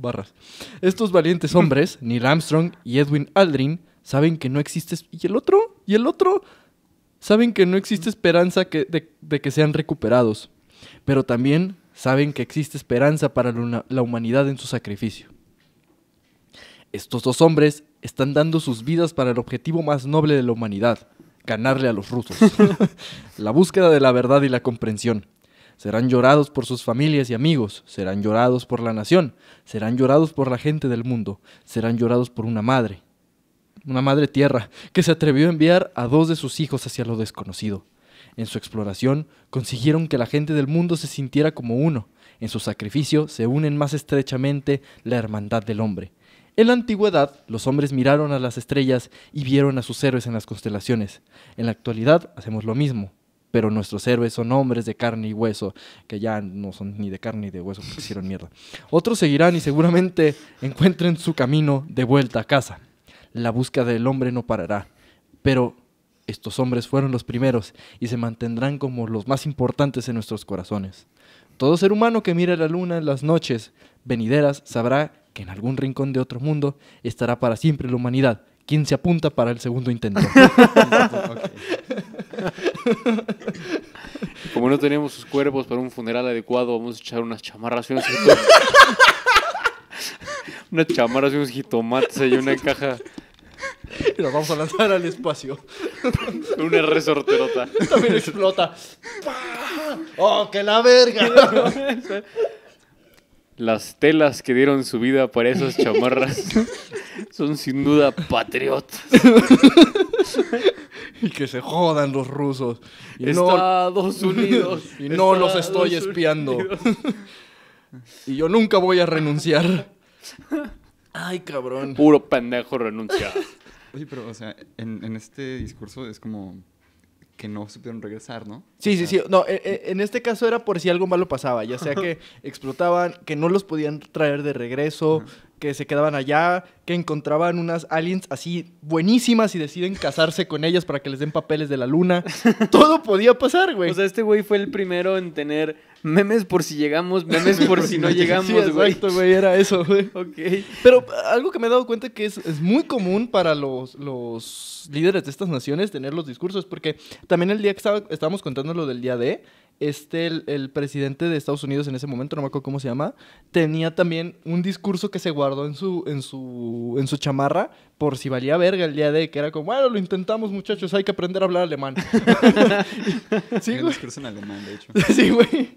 Estos valientes hombres, Neil Armstrong y Edwin Aldrin, saben que no existe y el otro, y el otro saben que no existe esperanza de, que sean recuperados, pero también saben que existe esperanza para la humanidad en su sacrificio. Estos dos hombres están dando sus vidas para el objetivo más noble de la humanidad, ganarle a los rusos, [LAUGHS] la búsqueda de la verdad y la comprensión. Serán llorados por sus familias y amigos, serán llorados por la nación, serán llorados por la gente del mundo, serán llorados por una madre, una madre tierra, que se atrevió a enviar a dos de sus hijos hacia lo desconocido. En su exploración consiguieron que la gente del mundo se sintiera como uno. En su sacrificio se unen más estrechamente la hermandad del hombre. En la antigüedad, los hombres miraron a las estrellas y vieron a sus héroes en las constelaciones. En la actualidad hacemos lo mismo, pero nuestros héroes son hombres de carne y hueso, que ya no son ni de carne ni de hueso porque hicieron mierda. Otros seguirán y seguramente encuentren su camino de vuelta a casa la búsqueda del hombre no parará. Pero estos hombres fueron los primeros y se mantendrán como los más importantes en nuestros corazones. Todo ser humano que mire la luna en las noches venideras sabrá que en algún rincón de otro mundo estará para siempre la humanidad. ¿Quién se apunta para el segundo intento? [LAUGHS] Como no tenemos sus cuerpos para un funeral adecuado, vamos a echar unas chamarras y un [LAUGHS] unas chamarras y unos jitomates y una caja [LAUGHS] Y nos vamos a lanzar al espacio. [LAUGHS] Una resorterota. También explota. [LAUGHS] ¡Oh, que la verga! Las telas que dieron su vida para esas chamarras son sin duda patriotas. y que se jodan los rusos. Y Estados Unidos. Y no los estoy espiando. y yo nunca voy a renunciar. Ay, cabrón. Puro pendejo renuncia. [LAUGHS] Oye, pero, o sea, en, este discurso es como que no supieron regresar, ¿no? Sí, sí, sí. No, e, e, en este caso era por si algo malo pasaba, ya sea que [LAUGHS] explotaban, que no los podían traer de regreso, que se quedaban allá, que encontraban unas aliens así buenísimas y deciden casarse con ellas para que les den papeles de la luna. [LAUGHS] Todo podía pasar, güey. O sea, este güey fue el primero en tener memes por si llegamos, memes por si no [LAUGHS] llegamos, güey. exacto, güey, era eso, güey. [LAUGHS] ok. Pero ah, algo que me he dado cuenta que es, muy común para los, líderes de estas naciones tener los discursos, porque también el día que estábamos contando lo del día de este, el, presidente de Estados Unidos en ese momento, no me acuerdo cómo se llama, tenía también un discurso que se guardó en su, en su, en su chamarra por si valía verga el día de que era como, bueno, lo intentamos muchachos, hay que aprender a hablar alemán. [LAUGHS] [LAUGHS] sí, güey. [LAUGHS] sí, güey.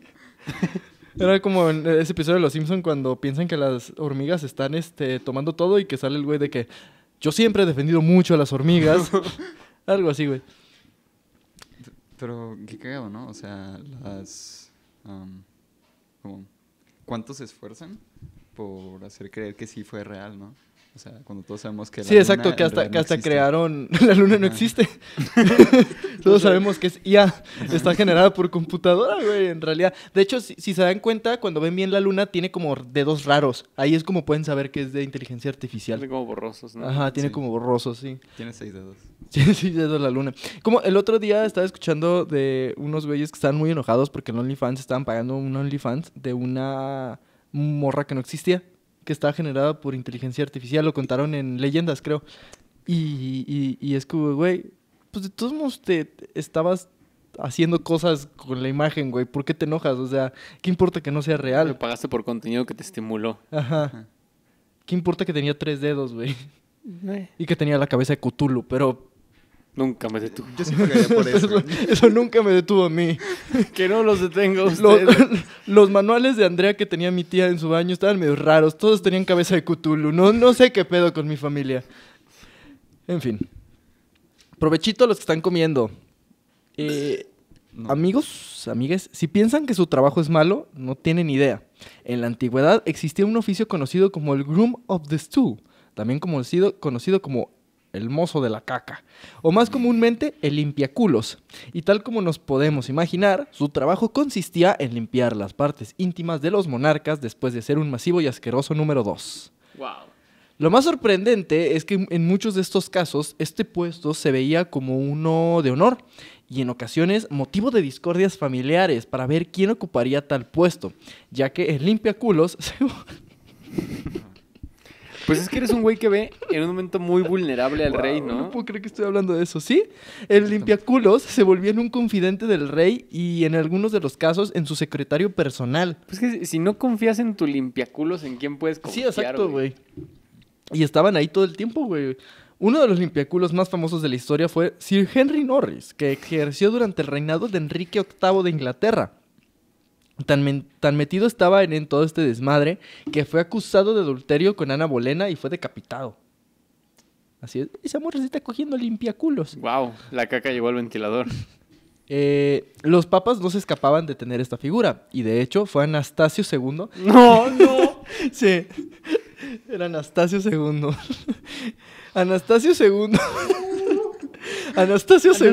Era como en ese episodio de Los Simpson cuando piensan que las hormigas están este, tomando todo y que sale el güey de que yo siempre he defendido mucho a las hormigas. Algo así, güey. Pero qué cagado, ¿no? O sea, las... ¿Cuántos se esfuerzan por hacer creer que sí fue real, no? O sea, cuando todos sabemos que la Sí, exacto, que hasta, que hasta crearon. [LAUGHS] La luna no existe. [LAUGHS] todos sabemos que es IA. Está generada por computadora, güey, en realidad. De hecho, si, se dan cuenta, cuando ven bien la luna, tiene como dedos raros. Ahí es como pueden saber que es de inteligencia artificial. Tiene como borrosos, ¿no? Ajá, tiene como borrosos, sí. Tiene seis dedos. [LAUGHS] Tiene seis dedos la luna. Como el otro día estaba escuchando de unos güeyes que estaban muy enojados porque en OnlyFans estaban pagando un OnlyFans de una morra que no existía que está generada por inteligencia artificial, lo contaron en leyendas, creo. Y, es que, güey, pues de todos modos te estabas haciendo cosas con la imagen, güey. ¿Por qué te enojas? O sea, ¿qué importa que no sea real? Lo pagaste por contenido que te estimuló. Ajá. ¿Qué importa que tenía tres dedos, güey? Y que tenía la cabeza de Cthulhu, pero Nunca me detuvo. Yo por eso. Eso, nunca me detuvo a mí. [LAUGHS] que no los detengo. [LAUGHS] Los, manuales de Andrea que tenía mi tía en su baño estaban medio raros. Todos tenían cabeza de Cthulhu. No, no sé qué pedo con mi familia. En fin. Provechito a los que están comiendo. Eh, amigos, amigues, si piensan que su trabajo es malo, no tienen idea. En la antigüedad existía un oficio conocido como el Groom of the Stool, también conocido como el mozo de la caca, o más comúnmente el limpiaculos. Y tal como nos podemos imaginar, su trabajo consistía en limpiar las partes íntimas de los monarcas después de ser un masivo y asqueroso número 2. Lo más sorprendente es que en muchos de estos casos este puesto se veía como uno de honor y en ocasiones motivo de discordias familiares para ver quién ocuparía tal puesto, ya que el limpiaculos [LAUGHS] se... Pues es que eres un güey que ve en un momento muy vulnerable al rey, ¿no? No puedo creer que estoy hablando de eso. Sí, el limpiaculos se volvió en un confidente del rey y en algunos de los casos en su secretario personal. Pues que si no confías en tu limpiaculos, ¿en quién puedes confiar? Sí, exacto, güey. Y estaban ahí todo el tiempo, güey. Uno de los limpiaculos más famosos de la historia fue Sir Henry Norris, que ejerció durante el reinado de Enrique VIII de Inglaterra. Tan, metido estaba en, todo este desmadre que fue acusado de adulterio con Ana Bolena y fue decapitado. Así es. Esa morra se está cogiendo limpiaculos. Wow, la caca llegó al ventilador. [LAUGHS] Eh, los papas no se escapaban de tener esta figura. Y de hecho, fue Anastasio II. [LAUGHS] ¡No, no! [LAUGHS] sí. Era Anastasio II. Anastasio II. Anastasio II.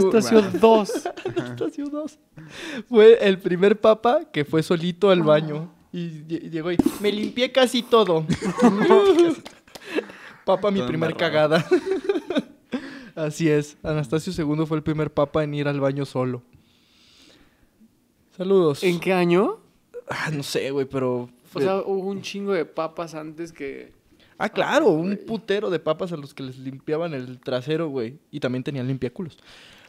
Anastasio II. Fue el primer papa que fue solito al ah. baño. Y llegó y me limpié casi todo. [LAUGHS] papa, mi primer cagada. [LAUGHS] Así es. Anastasio II fue el primer papa en ir al baño solo. Saludos. ¿En qué año? Ah, no sé, güey, pero. O sea, hubo un chingo de papas antes que. Ah, claro, un putero de papas a los que les limpiaban el trasero, güey. Y también tenían limpiaculos.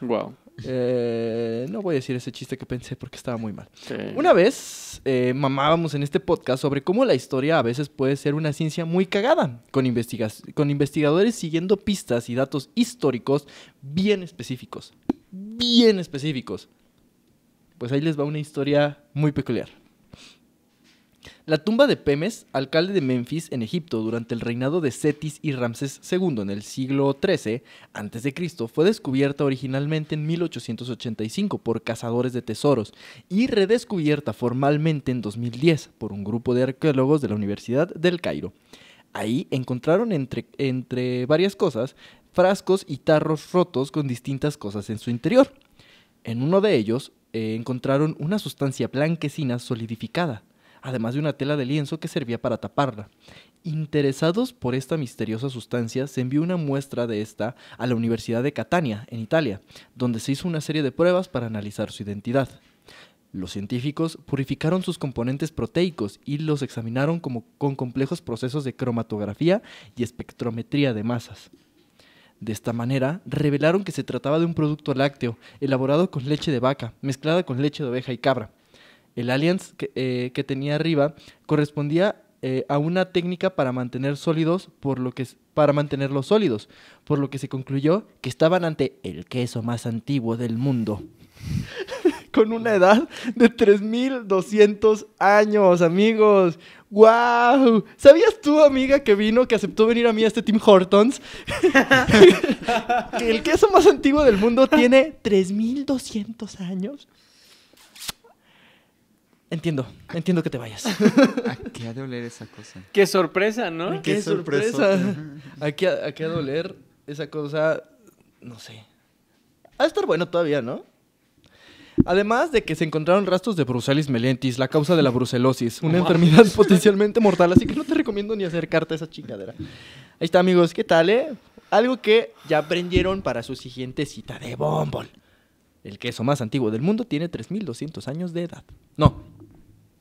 Wow. Eh, no voy a decir ese chiste que pensé porque estaba muy mal. Una vez eh, mamábamos en este podcast sobre cómo la historia a veces puede ser una ciencia muy cagada, con, con investigadores siguiendo pistas y datos históricos bien específicos. Bien específicos. Pues ahí les va una historia muy peculiar. La tumba de Pemes, alcalde de Memphis en Egipto durante el reinado de Setis y Ramsés II en el siglo XIII a.C., fue descubierta originalmente en 1885 por cazadores de tesoros y redescubierta formalmente en 2010 por un grupo de arqueólogos de la Universidad del Cairo. Ahí encontraron entre, varias cosas frascos y tarros rotos con distintas cosas en su interior. En uno de ellos eh, encontraron una sustancia blanquecina solidificada, además de una tela de lienzo que servía para taparla. Interesados por esta misteriosa sustancia, se envió una muestra de esta a la Universidad de Catania, en Italia, donde se hizo una serie de pruebas para analizar su identidad. Los científicos purificaron sus componentes proteicos y los examinaron como con complejos procesos de cromatografía y espectrometría de masas. De esta manera, revelaron que se trataba de un producto lácteo, elaborado con leche de vaca, mezclada con leche de oveja y cabra, el alliance eh, que, tenía arriba correspondía eh, a una técnica para mantener sólidos, por lo que para mantenerlos sólidos, por lo que se concluyó que estaban ante el queso más antiguo del mundo. [LAUGHS] Con una edad de 3200 años, amigos. ¡Wow! ¿Sabías tú, amiga, que vino, que aceptó venir a mí a este Tim Hortons? [LAUGHS] que el queso más antiguo del mundo tiene 3200 años. Entiendo, entiendo que te vayas. ¿A [LAUGHS] qué ha de oler esa cosa? Qué sorpresa, ¿no? Qué, sorpresa. ¿A qué, ha de oler esa cosa? No sé. Ha de estar bueno todavía, ¿no? Además de que se encontraron rastros de Brucelis melentis, la causa de la brucelosis, una enfermedad [LAUGHS] potencialmente mortal, así que no te recomiendo ni acercarte a esa chingadera. Ahí está, amigos, ¿qué tal, eh? Algo que ya aprendieron para su siguiente cita de Bumble. El queso más antiguo del mundo tiene 3200 años de edad. No,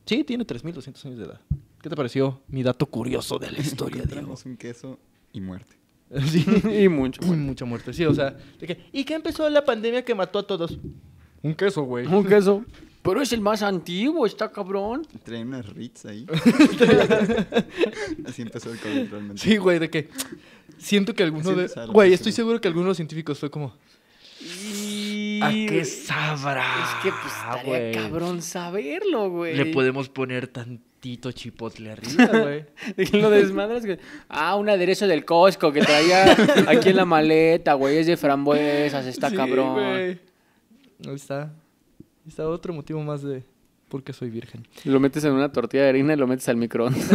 Sí, tiene 3.200 años de edad. ¿Qué te pareció mi dato curioso de la [LAUGHS] historia, Diego? un queso y muerte. [LAUGHS] Sí, y mucho mucha muerte. Sí, o sea, que, ¿y qué empezó la pandemia que mató a todos? Un queso, güey. Un queso. [LAUGHS] Pero es el más antiguo, está cabrón. Trae unas Ritz ahí. Así empezó el COVID realmente. Sí, güey, de que siento que alguno de... Güey, estoy seguro que algunos científicos fue como... ¿A qué sabrá? Es que pues cabrón saberlo, güey. Le podemos poner tantito chipotle arriba, [LAUGHS] güey. Lo desmadras, Ah, un aderezo del Costco que traía [LAUGHS] aquí en la maleta, güey. Es de frambuesas, está cabrón. Ahí está. Ahí está otro motivo más de por qué soy virgen. Lo metes en una tortilla de harina y lo metes al microondas.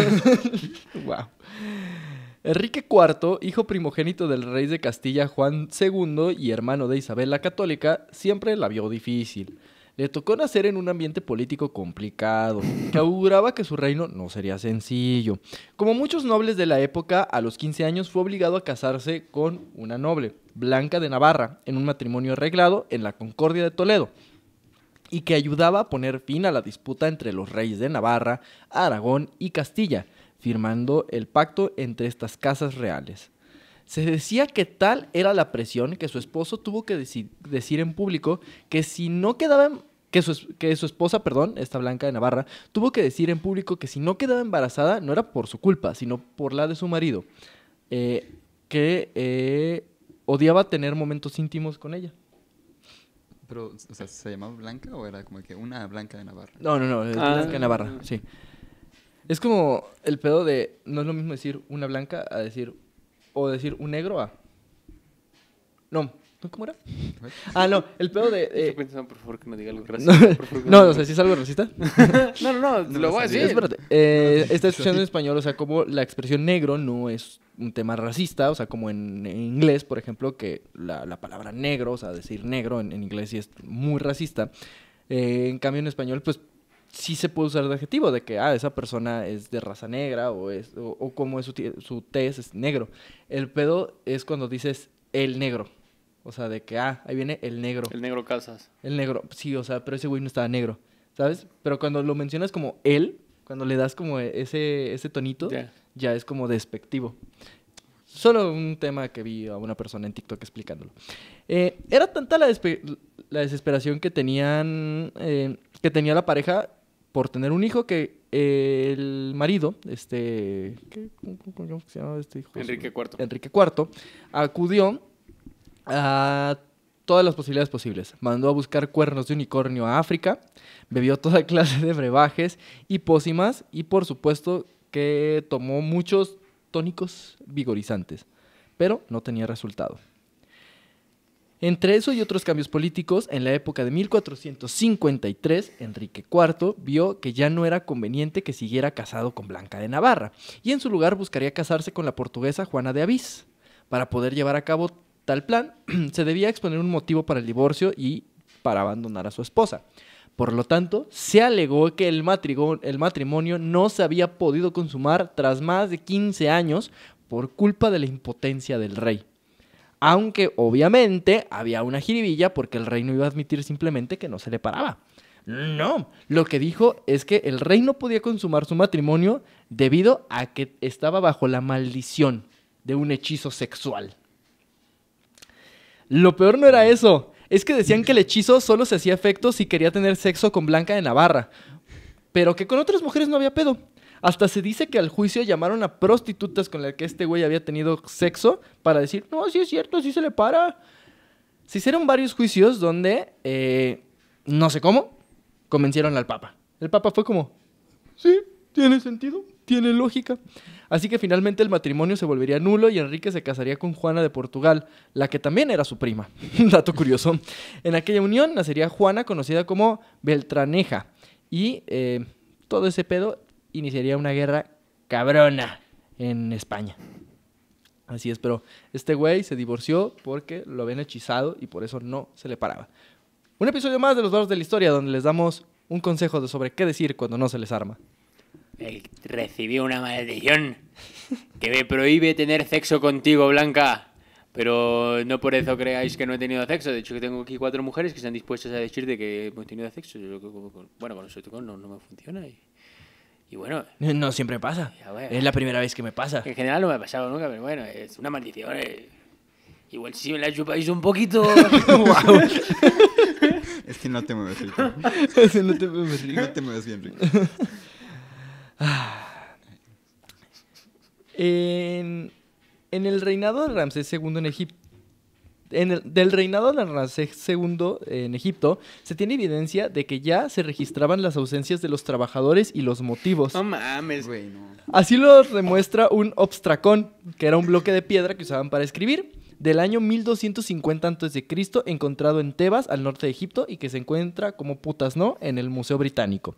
wow. [LAUGHS] Enrique IV, hijo primogénito del rey de Castilla Juan II y hermano de Isabel la Católica, siempre la vio difícil. Le tocó nacer en un ambiente político complicado, que auguraba que su reino no sería sencillo. Como muchos nobles de la época, a los 15 años fue obligado a casarse con una noble, Blanca de Navarra, en un matrimonio arreglado en la Concordia de Toledo, y que ayudaba a poner fin a la disputa entre los reyes de Navarra, Aragón y Castilla firmando el pacto entre estas casas reales. Se decía que tal era la presión que su esposo tuvo que decir en público que si no quedaba em, que su, que su esposa, perdón, esta Blanca de Navarra, tuvo que decir en público que si no quedaba embarazada no era por su culpa, sino por la de su marido, eh, que eh, odiaba tener momentos íntimos con ella. Pero, ¿se llamaba Blanca o era como que una Blanca de Navarra? No, no, no, ah. Blanca de Navarra, sí. Es como el pedo de. No es lo mismo decir una blanca a decir. O decir un negro a. No. ¿Cómo era? [LAUGHS] Ah, no, el pedo de. Eh... Estoy pensando, por favor, que me diga algo racista. No, o sea, si es algo racista. [LAUGHS] no, no, no, lo voy a decir. Espérate. Eh, está escuchando en español, o sea, como la expresión negro no es un tema racista, o sea, como en, inglés, por ejemplo, que la, la, palabra negro, o sea, decir negro en, inglés sí es muy racista. Eh, en cambio, en español, pues sí se puede usar el adjetivo, de que, ah, esa persona es de raza negra o, es, o, como es su, su es negro. El pedo es cuando dices el negro. O sea, de que, ah, ahí viene el negro. El negro Casas. El negro, sí, o sea, pero ese güey no estaba negro, ¿sabes? Pero cuando lo mencionas como él, cuando le das como ese, ese tonito, ya es como despectivo. Solo un tema que vi a una persona en TikTok explicándolo. Eh, era tanta la, la, desesperación que tenían, eh, que tenía la pareja por tener un hijo que eh, el marido, este, este hijo? Enrique IV. Enrique IV, acudió a todas las posibilidades posibles. Mandó a buscar cuernos de unicornio a África, bebió toda [LAUGHS] clase de brebajes y pócimas y por supuesto que tomó muchos tónicos vigorizantes, pero no tenía resultado. Entre eso y otros cambios políticos, en la época de 1453, Enrique IV vio que ya no era conveniente que siguiera casado con Blanca de Navarra y en su lugar buscaría casarse con la portuguesa Juana de Avís. Para poder llevar a cabo tal plan, [CLEARS THROAT] se debía exponer un motivo para el divorcio y para abandonar a su esposa. Por lo tanto, se alegó que el el matrimonio no se había podido consumar tras más de 15 años por culpa de la impotencia del rey aunque obviamente había una jiribilla porque el rey no iba a admitir simplemente que no se le paraba. No, lo que dijo es que el rey no podía consumar su matrimonio debido a que estaba bajo la maldición de un hechizo sexual. Lo peor no era eso, es que decían que el hechizo solo se hacía efecto si quería tener sexo con Blanca de Navarra, pero que con otras mujeres no había pedo. Hasta se dice que al juicio llamaron a prostitutas con las que este güey había tenido sexo para decir, no, sí es cierto, así se le para. Se hicieron varios juicios donde, eh, no sé cómo, convencieron al Papa. El Papa fue como, sí, tiene sentido, tiene lógica. Así que finalmente el matrimonio se volvería nulo y Enrique se casaría con Juana de Portugal, la que también era su prima. [LAUGHS] Dato curioso. En aquella unión nacería Juana, conocida como Beltraneja. Y eh, todo ese pedo iniciaría una guerra cabrona en España. Así es, pero este güey se divorció porque lo habían hechizado y por eso no se le paraba. Un episodio más de Los Barros de la Historia, donde les damos un consejo de sobre qué decir cuando no se les arma. Recibí recibió una maldición que me prohíbe tener sexo contigo, Blanca. Pero no por eso creáis que no he tenido sexo. De hecho, que tengo aquí cuatro mujeres que están dispuestas a decirte que he tenido sexo. Bueno, con eso no, no me funciona. Y... Y bueno. No siempre pasa. es la primera vez que me pasa. En general no me ha pasado nunca, pero bueno, es una maldición. Eh. Igual si me la chupáis un poquito. [LAUGHS] [LAUGHS] es que no te mueves rico. no te mueves bien rico. Ah. en, en el reinado de Ramsés II en Egipto del reinado de Ramsés II en Egipto, se tiene evidencia de que ya se registraban las ausencias de los trabajadores y los motivos. No mames, Así lo demuestra un obstracón, que era un bloque de piedra que usaban para escribir, del año 1250 a.C., encontrado en Tebas, al norte de Egipto, y que se encuentra, como putas no, en el Museo Británico.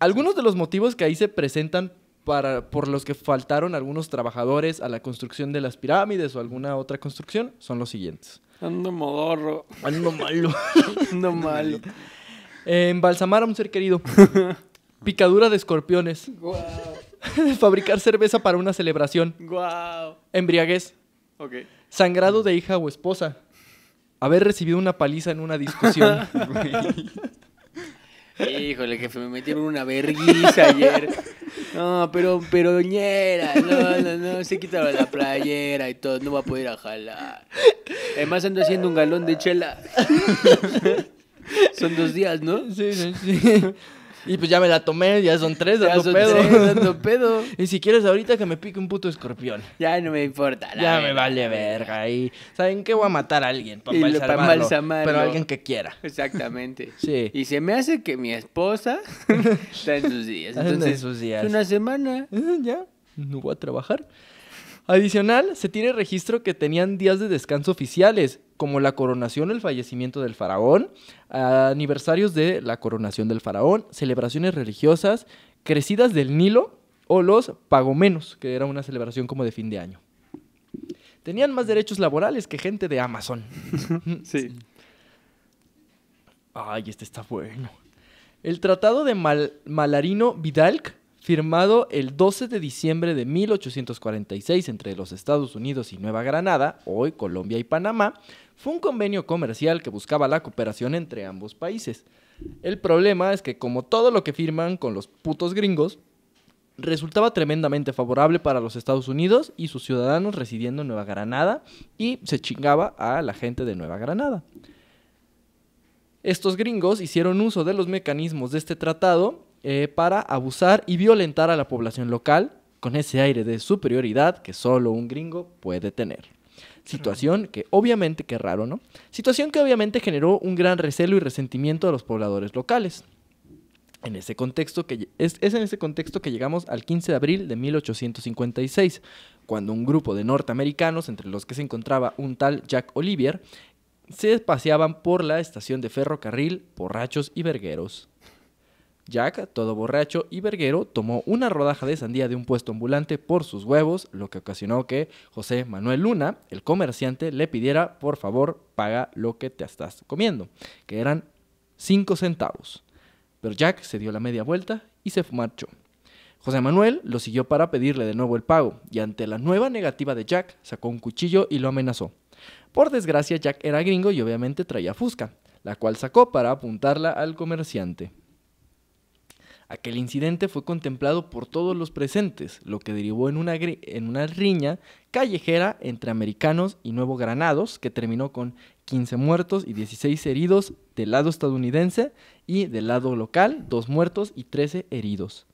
Algunos de los motivos que ahí se presentan para, por los que faltaron algunos trabajadores a la construcción de las pirámides o alguna otra construcción son los siguientes. Ando modorro. Ando malo. [LAUGHS] Ando malo. Eh, embalsamar a un ser querido. [LAUGHS] Picadura de escorpiones. [LAUGHS] Fabricar cerveza para una celebración. Embriaguez. Sangrado de hija o esposa. Haber recibido una paliza en una discusión. Híjole, jefe, me metieron una verguisa ayer. No, pero peroñera, no, no, no, se quitaba la playera y todo, no va a poder a jalar. Además ando haciendo un galón de chela. [LAUGHS] Son dos días, ¿no? Sí, sí, sí. Y pues ya me la tomé, ya son tres, dando son pedo. [LAUGHS] y si quieres ahorita que me pique un puto escorpión. Ya no me importa. Ya me vale verga. Y ¿saben qué? Voy a matar a alguien para samar Pero alguien que quiera. Exactamente. [LAUGHS] Sí. Y se me hace que mi esposa [LAUGHS] está en sus días. Entonces, en sus días. una semana. ¿Ya? No voy a trabajar. Adicional, se tiene registro que tenían días de descanso oficiales, como la coronación el fallecimiento del faraón, aniversarios de la coronación del faraón, celebraciones religiosas, crecidas del Nilo o los pagomenos, que era una celebración como de fin de año. Tenían más derechos laborales que gente de Amazon. [LAUGHS] sí. Ay, este está bueno. El Tratado de Malarino Vidalc firmado el 12 de diciembre de 1846 entre los Estados Unidos y Nueva Granada, hoy Colombia y Panamá, fue un convenio comercial que buscaba la cooperación entre ambos países. El problema es que como todo lo que firman con los putos gringos, resultaba tremendamente favorable para los Estados Unidos y sus ciudadanos residiendo en Nueva Granada y se chingaba a la gente de Nueva Granada. Estos gringos hicieron uso de los mecanismos de este tratado eh, para abusar y violentar a la población local con ese aire de superioridad que solo un gringo puede tener. Situación que obviamente, qué raro, ¿no? Situación que obviamente generó un gran recelo y resentimiento de los pobladores locales. En ese contexto que, es, es, en ese contexto que llegamos al 15 de abril de 1856, cuando un grupo de norteamericanos, entre los que se encontraba un tal Jack Olivier, se paseaban por la estación de ferrocarril borrachos y vergueros. Jack, todo borracho y verguero, tomó una rodaja de sandía de un puesto ambulante por sus huevos, lo que ocasionó que José Manuel Luna, el comerciante, le pidiera, por favor, paga lo que te estás comiendo, que eran 5 centavos. Pero Jack se dio la media vuelta y se marchó. José Manuel lo siguió para pedirle de nuevo el pago, y ante la nueva negativa de Jack, sacó un cuchillo y lo amenazó. Por desgracia, Jack era gringo y obviamente traía fusca, la cual sacó para apuntarla al comerciante. Aquel incidente fue contemplado por todos los presentes, lo que derivó en una, riña callejera entre americanos y Nuevo Granados, que terminó con 15 muertos y 16 heridos del lado estadounidense y del lado local, 2 muertos y 13 heridos.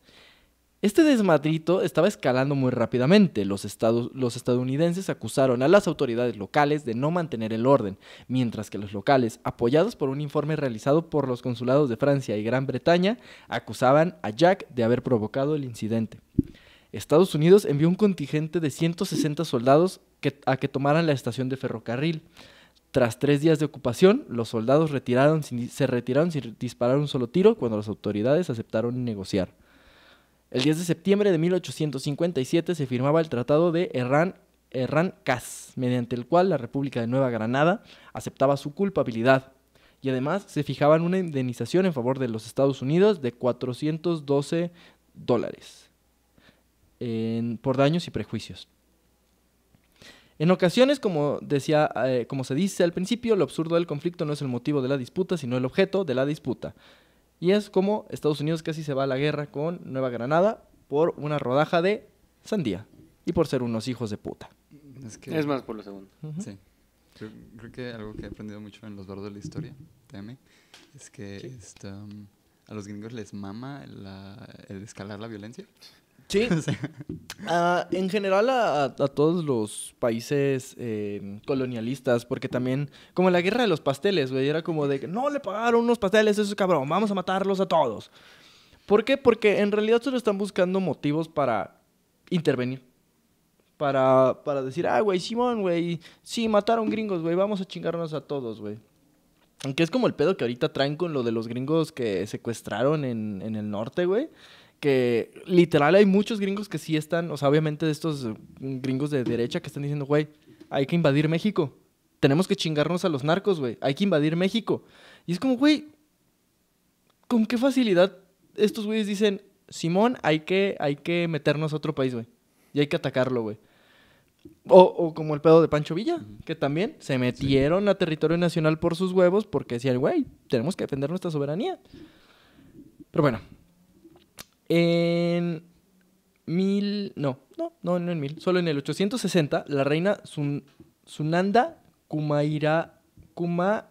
Este desmadrito estaba escalando muy rápidamente. Los, los, estadounidenses acusaron a las autoridades locales de no mantener el orden, mientras que los locales, apoyados por un informe realizado por los consulados de Francia y Gran Bretaña, acusaban a Jack de haber provocado el incidente. Estados Unidos envió un contingente de 160 soldados a que tomaran la estación de ferrocarril. Tras tres días de ocupación, los soldados se retiraron sin disparar un solo tiro cuando las autoridades aceptaron negociar. El 10 de septiembre de 1857 se firmaba el Tratado de Herrán Herrán Cas, mediante el cual la República de Nueva Granada aceptaba su culpabilidad y además se fijaban una indemnización en favor de los Estados Unidos de 412 dólares por daños y prejuicios. En ocasiones, como, decía, eh, como se dice al principio, lo absurdo del conflicto no es el motivo de la disputa, sino el objeto de la disputa. Y es como Estados Unidos casi se va a la guerra con Nueva Granada por una rodaja de sandía y por ser unos hijos de puta. Es, más por lo segundo. Sí. Creo, que algo que he aprendido mucho en los barros de la historia, teme, es que este, um, a los gringos les mama el escalar la violencia. Sí. [LAUGHS] Ah, en general a, todos los países eh, colonialistas, porque también, como la guerra de los pasteles, güey, era como de que no le pagaron unos pasteles, eso cabrón, vamos a matarlos a todos. ¿Por qué? Porque en realidad solo están buscando motivos para intervenir. Para, para decir, ah, güey, Simón, güey, sí, mataron gringos, güey, vamos a chingarnos a todos, güey. Aunque es como el pedo que ahorita traen con lo de los gringos que secuestraron en, en el norte, güey que literal hay muchos gringos que sí están, o sea, obviamente de estos eh, gringos de derecha que están diciendo, güey, hay que invadir México. Tenemos que chingarnos a los narcos, güey. Hay que invadir México. Y es como, güey, ¿con qué facilidad estos güeyes dicen, Simón, hay que, hay que meternos a otro país, güey? Y hay que atacarlo, güey. O, como el pedo de Pancho Villa, que también se metieron a territorio nacional por sus huevos porque decían, güey, tenemos que defender nuestra soberanía. Pero bueno, en mil, no, no, no, no en mil, solo en el 860, la reina Sunanda Kumaira, Kuma...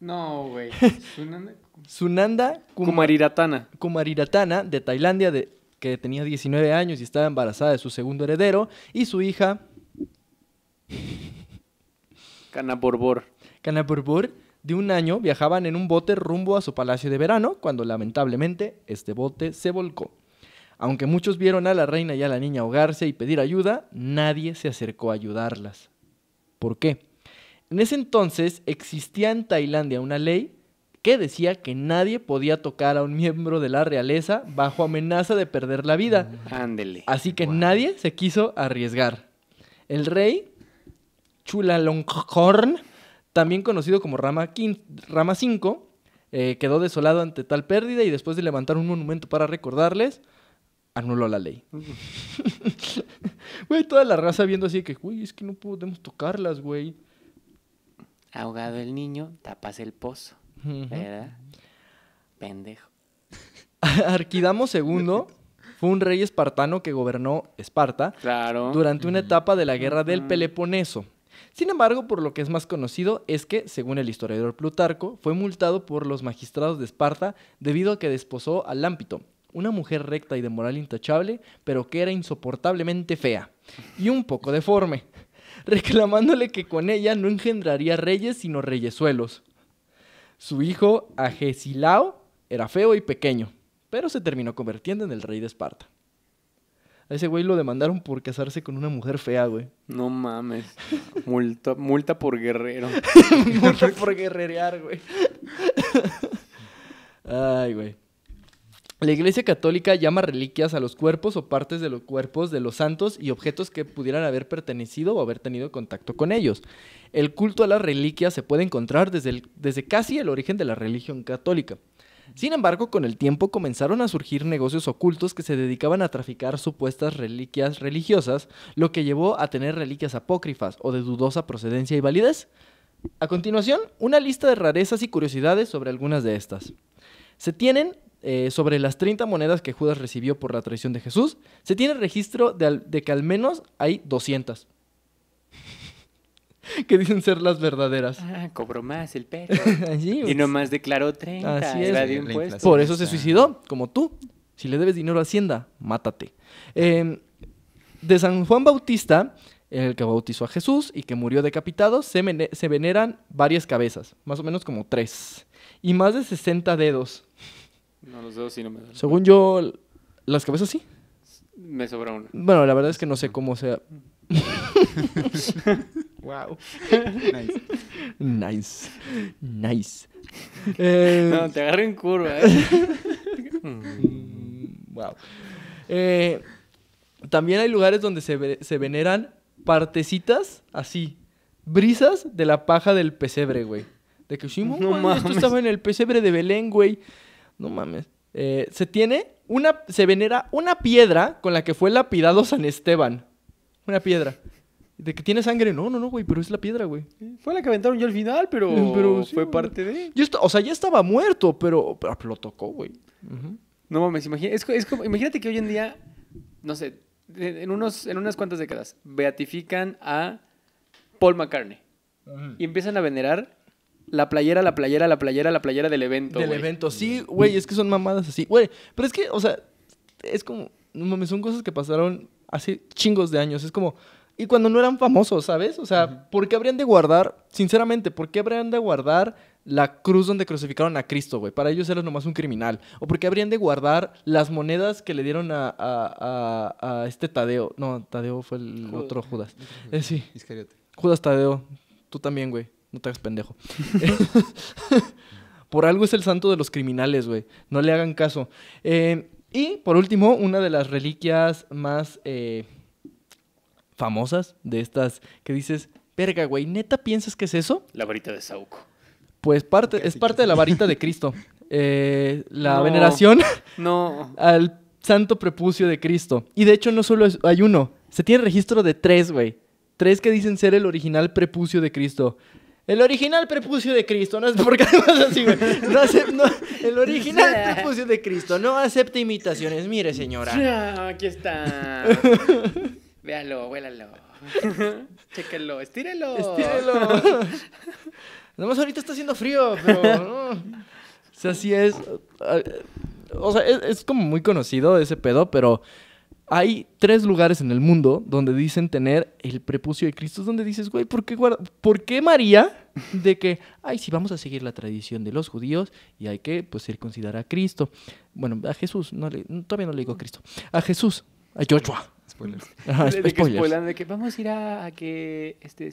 No, güey. [LAUGHS] Sunanda, Sunanda Kumariratana. de Tailandia, de, que tenía 19 años y estaba embarazada de su segundo heredero, y su hija... Kanaborbor. Kanaborbor de un año viajaban en un bote rumbo a su palacio de verano, cuando lamentablemente este bote se volcó. Aunque muchos vieron a la reina y a la niña ahogarse y pedir ayuda, nadie se acercó a ayudarlas. ¿Por qué? En ese entonces existía en Tailandia una ley que decía que nadie podía tocar a un miembro de la realeza bajo amenaza de perder la vida. Mm, ándele. Así que nadie se quiso arriesgar. El rey Chulalongkorn también conocido como Rama, V, Rama 5, eh, quedó desolado ante tal pérdida y después de levantar un monumento para recordarles, anuló la ley. [LAUGHS] güey, toda la raza viendo así que, güey, es que no podemos tocarlas, güey. Ahogado el niño, tapas el pozo. Pendejo. [LAUGHS] Arquidamo II fue un rey espartano que gobernó Esparta durante una etapa de la guerra del Peloponeso. Sin embargo, por lo que es más conocido es que, según el historiador Plutarco, fue multado por los magistrados de Esparta debido a que desposó a Lámpito, una mujer recta y de moral intachable, pero que era insoportablemente fea y un poco deforme, [LAUGHS] reclamándole que con ella no engendraría reyes sino reyesuelos. Su hijo Agesilao era feo y pequeño, pero se terminó convirtiendo en el rey de Esparta. A ese güey lo demandaron por casarse con una mujer fea, güey. No mames. [LAUGHS] multa, multa por guerrero. [LAUGHS] multa por guerrerear, güey. Ay, güey. La Iglesia Católica llama reliquias a los cuerpos o partes de los cuerpos de los santos y objetos que pudieran haber pertenecido o haber tenido contacto con ellos. El culto a las reliquias se puede encontrar desde, desde casi el origen de la religión católica. Sin embargo, con el tiempo comenzaron a surgir negocios ocultos que se dedicaban a traficar supuestas reliquias religiosas, lo que llevó a tener reliquias apócrifas o de dudosa procedencia y validez. A continuación, una lista de rarezas y curiosidades sobre algunas de estas. Se tienen eh, sobre las 30 monedas que Judas recibió por la traición de Jesús, se tiene registro de, de que al menos hay 200. [LAUGHS] que dicen ser las verdaderas. Ah, cobró más el perro. [LAUGHS] y pues. nomás declaró 30. Por eso se suicidó, como tú. Si le debes dinero a Hacienda, mátate. Em, de San Juan Bautista, el que bautizó a Jesús y que murió decapitado, se, se veneran varias cabezas, más o menos como tres, y más de 60 dedos. No, los dedos sí no me Según yo, las cabezas sí. Me sobra una. Bueno, la verdad es que no sé cómo sea. [LAUGHS] Wow. nice. Nice. Nice. Eh, no, te agarren en curva. wow. ¿eh? Mm, eh, también hay lugares donde se, veneran partecitas así, brisas de la paja del pesebre, güey. De que sí, no mames. esto estaba en el pesebre de Belén, güey. No mames. se tiene una, se venera una piedra con la que fue lapidado San Esteban. Una piedra. De que tiene sangre. No, no, no, güey, pero es la piedra, güey. Fue la que aventaron yo al final, pero, eh, pero fue parte de. Yo o sea, ya estaba muerto, pero, pero lo tocó, güey. No mames, es, como, imagínate que hoy en día, no sé, en, unos, en unas cuantas décadas, beatifican a Paul McCartney y empiezan a venerar la playera, la playera, la playera, la playera del evento. Del evento, sí, güey, es que son mamadas así. Güey, pero es que, o sea, es como, no mames, son cosas que pasaron hace chingos de años. Es como, y cuando no eran famosos, ¿sabes? O sea, ¿por qué habrían de guardar, sinceramente, por qué habrían de guardar la cruz donde crucificaron a Cristo, güey? Para ellos era nomás un criminal. ¿O por qué habrían de guardar las monedas que le dieron a, este Tadeo? No, Tadeo fue el otro Judas. Eh, sí. Judas Tadeo, tú también, güey. No te hagas pendejo. [LAUGHS] por algo es el santo de los criminales, güey. No le hagan caso. Eh, y por último, una de las reliquias más... Eh, famosas, de estas que dices, verga, güey, ¿neta piensas que es eso? La varita de Sauco. Pues parte, es parte de la varita de Cristo. [LAUGHS] Eh, la veneración no. [LAUGHS] al santo prepucio de Cristo. Y de hecho no solo hay uno, se tiene registro de tres, güey. Tres que dicen ser el original prepucio de Cristo. El original prepucio de Cristo, no porque [LAUGHS] así, el original prepucio de Cristo, no acepta imitaciones. Mire, señora. aquí está. Véalo, huélalo. [LAUGHS] Chéquenlo, estírelo. Estírelo. [LAUGHS] Nomás ahorita está haciendo frío, O sea, así es. O sea, es, como muy conocido ese pedo, pero hay tres lugares en el mundo donde dicen tener el prepucio de Cristo. Donde dices, güey, ¿por qué, María? De que, ay, si vamos a seguir la tradición de los judíos y hay que, pues, circuncidar a Cristo. Bueno, a Jesús, no le, todavía no le digo Cristo. A Jesús, a Joshua. [LAUGHS] que vamos a ir a, que este,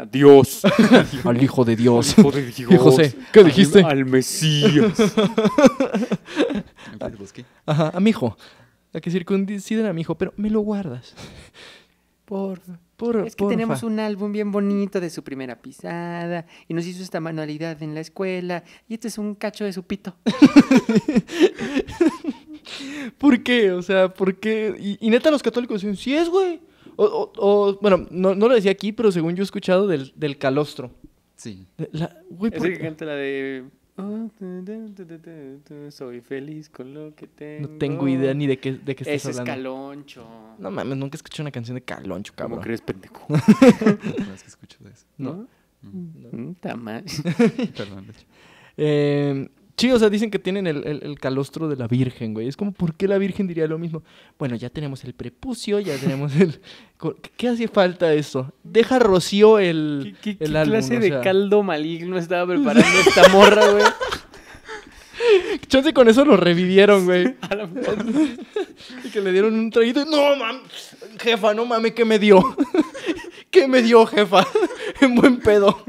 a Dios. [LAUGHS] al Hijo de Dios. Al Hijo de José, ¿qué dijiste? Al, Mesías. a mi hijo. A que circunciden a mi hijo, pero me lo guardas. Por por, es que tenemos un álbum bien bonito de su primera pisada y nos hizo esta manualidad en la escuela y este es un cacho de su pito. [LAUGHS] [LAUGHS] ¿Por qué? O sea, ¿por qué? Y, neta los católicos dicen, sí es, güey. O, o, bueno, no, lo decía aquí, pero según yo he escuchado del, del calostro. Sí. La, que canta la de... Oh, soy feliz con lo que tengo. No tengo idea ni de qué, de qué estás Ese Es Caloncho. No mames, nunca he escuchado una canción de Caloncho, cabrón. ¿Cómo crees, pendejo? [LAUGHS] no más que escucho de eso. ¿No? No. Mm, no. [LAUGHS] Perdón, Eh, Sí, o sea, dicen que tienen el, calostro de la Virgen, güey. Es como, ¿por qué la Virgen diría lo mismo? Bueno, ya tenemos el prepucio, ya tenemos el... [LAUGHS] ¿Qué hace falta eso? Deja rocío el... ¿Qué, el clase de caldo maligno estaba preparando esta morra, güey? [LAUGHS] Chance con eso lo revivieron, güey. [LAUGHS] A la y que le dieron un traguito. No, mami! jefa, no mames, ¿qué me dio? ¿Qué me dio, jefa? en buen pedo.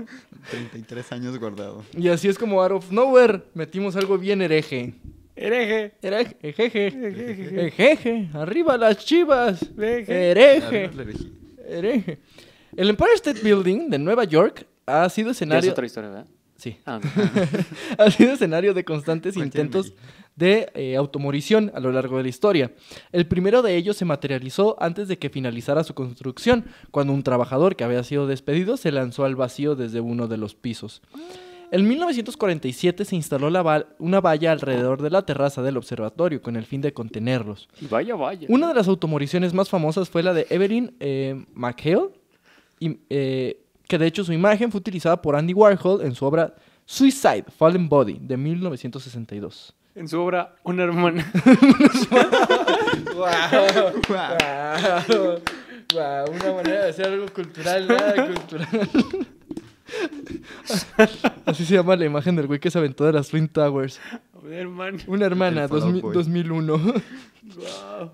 33 años guardado. Y así es como out of nowhere metimos algo bien hereje. Hereje. Hereje. Ejeje. Ejeje. Arriba las chivas. Hereje. Hereje. El Empire State Building de Nueva York ha sido escenario. Es otra historia, ¿verdad? Sí. Ah, [LAUGHS] ha sido escenario de constantes intentos de eh, automorición a lo largo de la historia. El primero de ellos se materializó antes de que finalizara su construcción, cuando un trabajador que había sido despedido se lanzó al vacío desde uno de los pisos. En 1947 se instaló una valla alrededor de la terraza del observatorio con el fin de contenerlos. Vaya, Una de las automoriciones más famosas fue la de Evelyn eh, McHale, eh, que de hecho su imagen fue utilizada por Andy Warhol en su obra Suicide, Fallen Body, de 1962 en su obra Una hermana. [LAUGHS] wow, wow, wow, una manera de hacer algo cultural, nada [LAUGHS] cultural. Así se llama la imagen del güey que se aventó de las Twin Towers. Una hermana. Una hermana, 2001. Wow.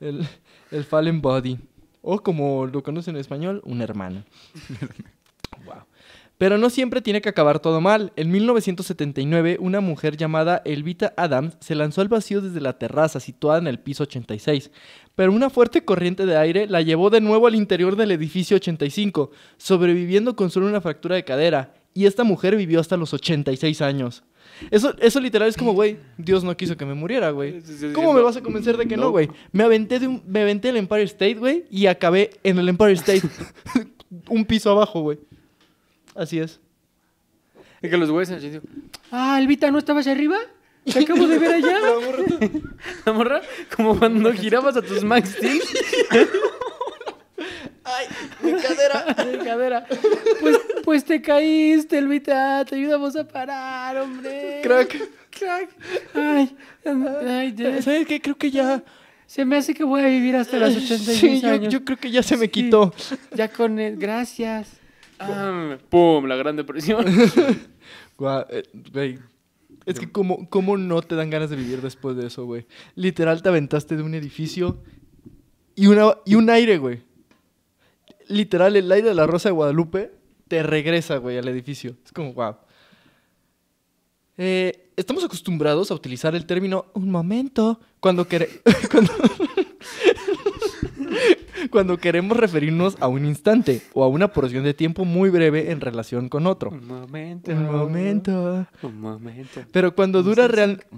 El, el Fallen Body. O como lo conocen en español, una hermana. [LAUGHS] wow. Pero no siempre tiene que acabar todo mal. En 1979, una mujer llamada Elvita Adams se lanzó al vacío desde la terraza situada en el piso 86, pero una fuerte corriente de aire la llevó de nuevo al interior del edificio 85, sobreviviendo con solo una fractura de cadera, y esta mujer vivió hasta los 86 años. Eso, eso literal es como, güey, Dios no quiso que me muriera, güey. ¿Cómo me vas a convencer de que no, güey? Me aventé de me Empire State, güey, y acabé en el Empire State, [LAUGHS] un piso abajo, güey. Así es. Es que los güeyes ah, Elvita, ¿no estabas arriba? Te acabo de ver allá. [LAUGHS] La morra. La morra, como cuando girabas a tus Max Steel. Ay, mi cadera. [LAUGHS] Mi cadera. Pues, pues te caíste, Elvita. Te ayudamos a parar, hombre. Crack. Crack. Ay, ay, ya. ¿Sabes qué? Creo que ya. Se me hace que voy a vivir hasta los 86 sí, años. Yo, yo creo que ya se me quitó. Ya con el, gracias. Ah, ¡Pum! La Gran Depresión. [LAUGHS] Eh, es que ¿cómo, ¿cómo no te dan ganas de vivir después de eso, güey? Literal te aventaste de un edificio y, una, y un aire, güey. Literal, el aire de la Rosa de Guadalupe te regresa, güey, al edificio. Es como, guau. Eh, estamos acostumbrados a utilizar el término un momento cuando queremos... [LAUGHS] [LAUGHS] cuando queremos referirnos a un instante o a una porción de tiempo muy breve en relación con otro. Un momento. Un momento. Un momento. Pero cuando dura